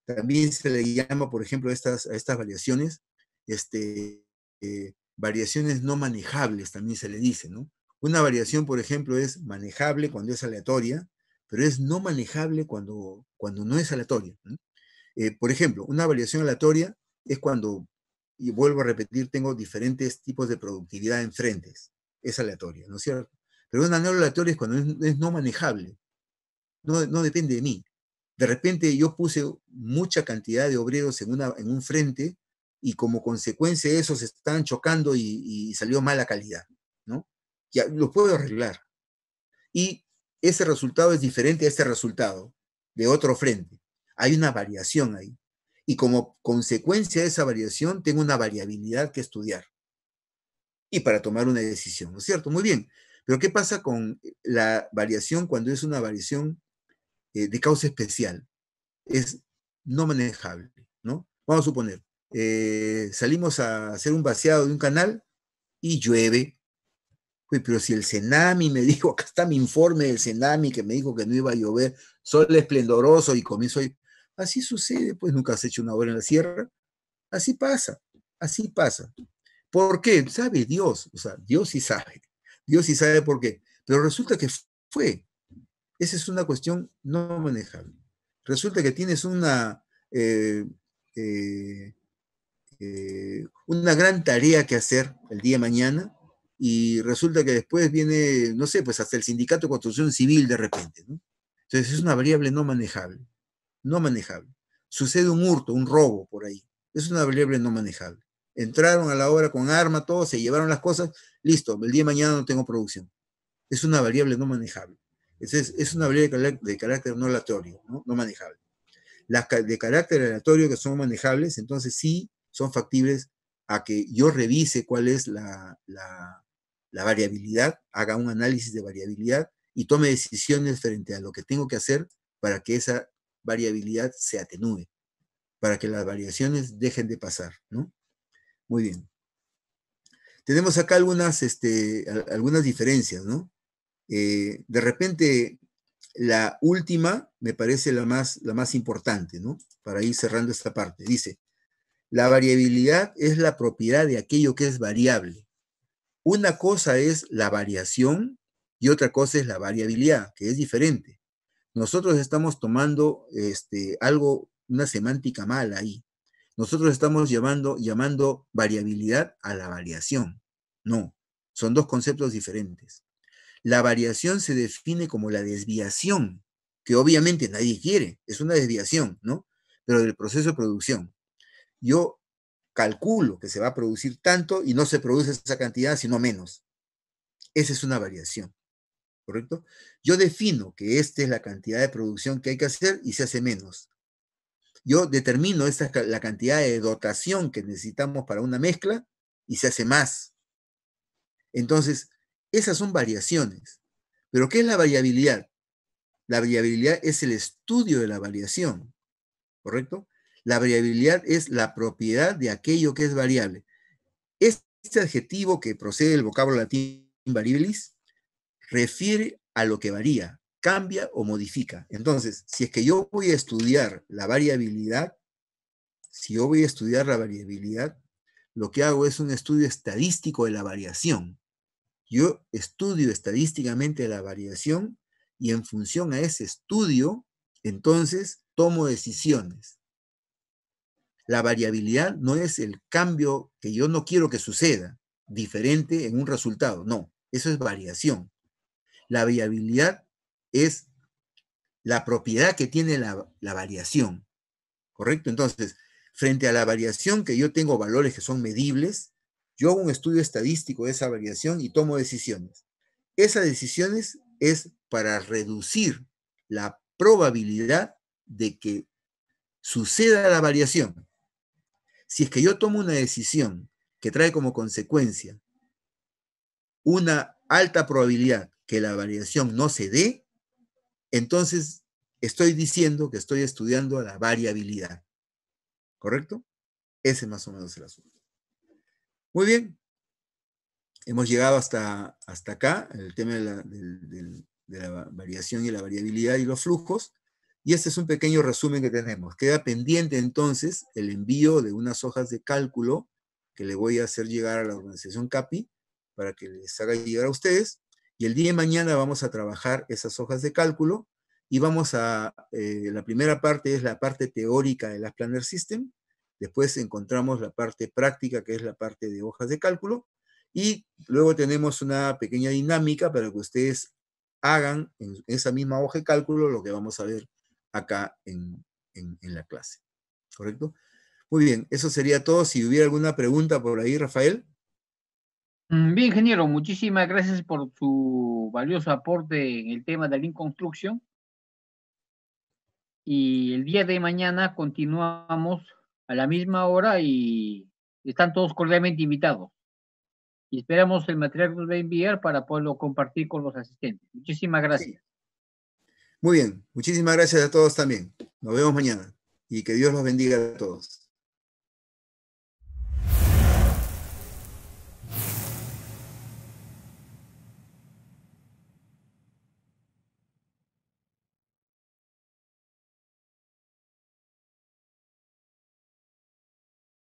también se le llama, por ejemplo, estas, estas variaciones este, eh, variaciones no manejables, también se le dice, ¿no? Una variación, por ejemplo, es manejable cuando es aleatoria, pero es no manejable cuando, cuando no es aleatoria. Eh, por ejemplo, una variación aleatoria es cuando, y vuelvo a repetir, tengo diferentes tipos de productividad en frentes. Es aleatoria, ¿no es cierto? Pero una no aleatoria es cuando es, no manejable. No, depende de mí. De repente yo puse mucha cantidad de obreros en, una, en un frente y como consecuencia de eso se están chocando y, salió mala calidad, ¿no? Ya, lo puedo arreglar. Y ese resultado es diferente a este resultado de otro frente. Hay una variación ahí. Y como consecuencia de esa variación, tengo una variabilidad que estudiar. Y para tomar una decisión, ¿no es cierto? Muy bien. Pero ¿qué pasa con la variación cuando es una variación eh, de causa especial? Es no manejable, ¿no? Vamos a suponer, eh, salimos a hacer un vaciado de un canal y llueve. pero si el cenami me dijo, acá está mi informe del cenami que me dijo que no iba a llover, sol esplendoroso y comienzo y así sucede, pues nunca has hecho una obra en la sierra, así pasa, así pasa. ¿Por qué? Sabe Dios, o sea, Dios sí sabe, Dios sí sabe por qué, pero resulta que fue. Esa es una cuestión no manejable. Resulta que tienes una eh, eh, eh, una gran tarea que hacer el día de mañana y resulta que después viene, no sé, pues hasta el sindicato de construcción civil de repente. Entonces es una variable no manejable, no manejable. Sucede un hurto, un robo por ahí. Es una variable no manejable. Entraron a la obra con arma, todo, se llevaron las cosas, listo, el día de mañana no tengo producción. Es una variable no manejable. es una variable de carácter no aleatorio, no, no manejable las de carácter aleatorio que son manejables, entonces sí son factibles a que yo revise cuál es la, variabilidad, haga un análisis de variabilidad y tome decisiones frente a lo que tengo que hacer para que esa variabilidad se atenúe, para que las variaciones dejen de pasar, ¿no? Muy bien. Tenemos acá algunas, este, algunas diferencias, ¿no? Eh, de repente, la última me parece la más, la más importante, ¿no? Para ir cerrando esta parte. Dice, la variabilidad es la propiedad de aquello que es variable. Una cosa es la variación y otra cosa es la variabilidad, que es diferente. Nosotros estamos tomando este, algo, una semántica mala ahí. Nosotros estamos llamando, llamando variabilidad a la variación. No, son dos conceptos diferentes. La variación se define como la desviación, que obviamente nadie quiere, es una desviación, ¿no? Pero del proceso de producción yo calculo que se va a producir tanto y no se produce esa cantidad, sino menos. Esa es una variación, ¿correcto? Yo defino que esta es la cantidad de producción que hay que hacer y se hace menos. Yo determino esta, la cantidad de dotación que necesitamos para una mezcla y se hace más. Entonces, esas son variaciones. Pero ¿qué es la variabilidad? La variabilidad es el estudio de la variación, ¿correcto? La variabilidad es la propiedad de aquello que es variable. Este adjetivo que procede del vocablo latín variabilis refiere a lo que varía, cambia o modifica. Entonces, si es que yo voy a estudiar la variabilidad, si yo voy a estudiar la variabilidad, lo que hago es un estudio estadístico de la variación. Yo estudio estadísticamente la variación y en función a ese estudio, entonces tomo decisiones. La variabilidad no es el cambio que yo no quiero que suceda, diferente en un resultado, no, eso es variación. La variabilidad es la propiedad que tiene la, la variación, ¿correcto? Entonces, frente a la variación que yo tengo valores que son medibles, yo hago un estudio estadístico de esa variación y tomo decisiones. Esas decisiones es para reducir la probabilidad de que suceda la variación si es que yo tomo una decisión que trae como consecuencia una alta probabilidad que la variación no se dé, entonces estoy diciendo que estoy estudiando la variabilidad. ¿Correcto? Ese más o menos el asunto. Muy bien. Hemos llegado hasta, hasta acá, el tema de la variación y la variabilidad y los flujos. Y este es un pequeño resumen que tenemos. Queda pendiente entonces el envío de unas hojas de cálculo que le voy a hacer llegar a la organización CAPI para que les haga llegar a ustedes. Y el día de mañana vamos a trabajar esas hojas de cálculo y vamos a, eh, la primera parte es la parte teórica de las Planner System, después encontramos la parte práctica que es la parte de hojas de cálculo y luego tenemos una pequeña dinámica para que ustedes hagan en esa misma hoja de cálculo lo que vamos a ver acá en, la clase. ¿Correcto? Muy bien, eso sería todo. Si hubiera alguna pregunta por ahí, Rafael. Mm, bien, ingeniero, muchísimas gracias por su valioso aporte en el tema de la Construction. Y el día de mañana continuamos a la misma hora y están todos cordialmente invitados. Y esperamos el material que nos va a enviar para poderlo compartir con los asistentes. Muchísimas gracias. Muy bien, muchísimas gracias a todos también. Nos vemos mañana y que Dios los bendiga a todos.